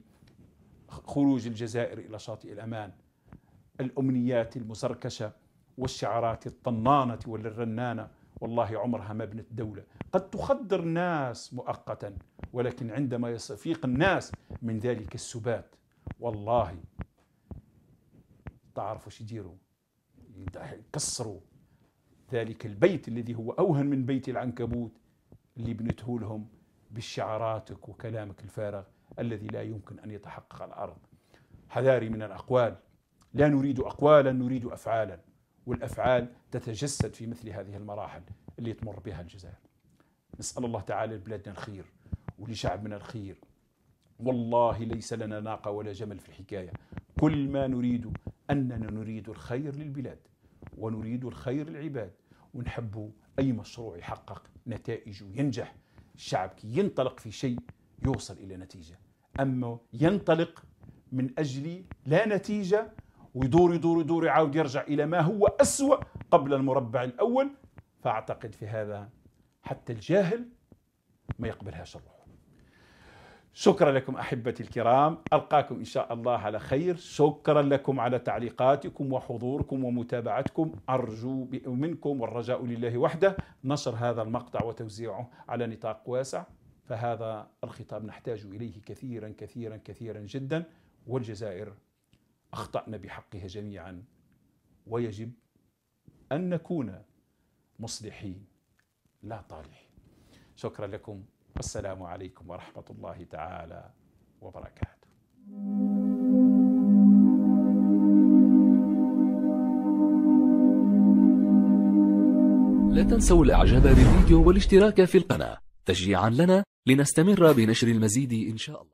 خروج الجزائر إلى شاطئ الأمان الأمنيات المسركشة والشعارات الطنانة والرنانة والله عمرها ما بنت دولة قد تخدر الناس مؤقتا ولكن عندما يصفيق الناس من ذلك السبات والله تعرفوا شو يديروا يكسروا ذلك البيت الذي هو أوهن من بيت العنكبوت اللي بنته لهم بشعاراتك وكلامك الفارغ الذي لا يمكن أن يتحقق على الأرض حذاري من الأقوال لا نريد أقوالا نريد أفعالا والأفعال تتجسد في مثل هذه المراحل اللي تمر بها الجزائر نسأل الله تعالى لبلادنا الخير ولشعبنا الخير والله ليس لنا ناقة ولا جمل في الحكاية كل ما نريد أننا نريد الخير للبلاد ونريد الخير للعباد ونحب أي مشروع يحقق نتائج وينجح الشعب كي ينطلق في شيء يوصل إلى نتيجة أما ينطلق من أجل لا نتيجة ويدور يدور يدور يعاود يرجع إلى ما هو أسوأ قبل المربع الأول فأعتقد في هذا حتى الجاهل ما يقبلهاش الروح شكرا لكم أحبتي الكرام ألقاكم إن شاء الله على خير شكرا لكم على تعليقاتكم وحضوركم ومتابعتكم أرجو منكم والرجاء لله وحده نشر هذا المقطع وتوزيعه على نطاق واسع فهذا الخطاب نحتاج إليه كثيرا كثيرا كثيرا جدا والجزائر اخطانا بحقها جميعا ويجب ان نكون مصلحين لا طالحين شكرا لكم والسلام عليكم ورحمه الله تعالى وبركاته لا تنسوا الاعجاب بالفيديو والاشتراك في القناة تشجيعا لنا لنستمر بنشر المزيد ان شاء الله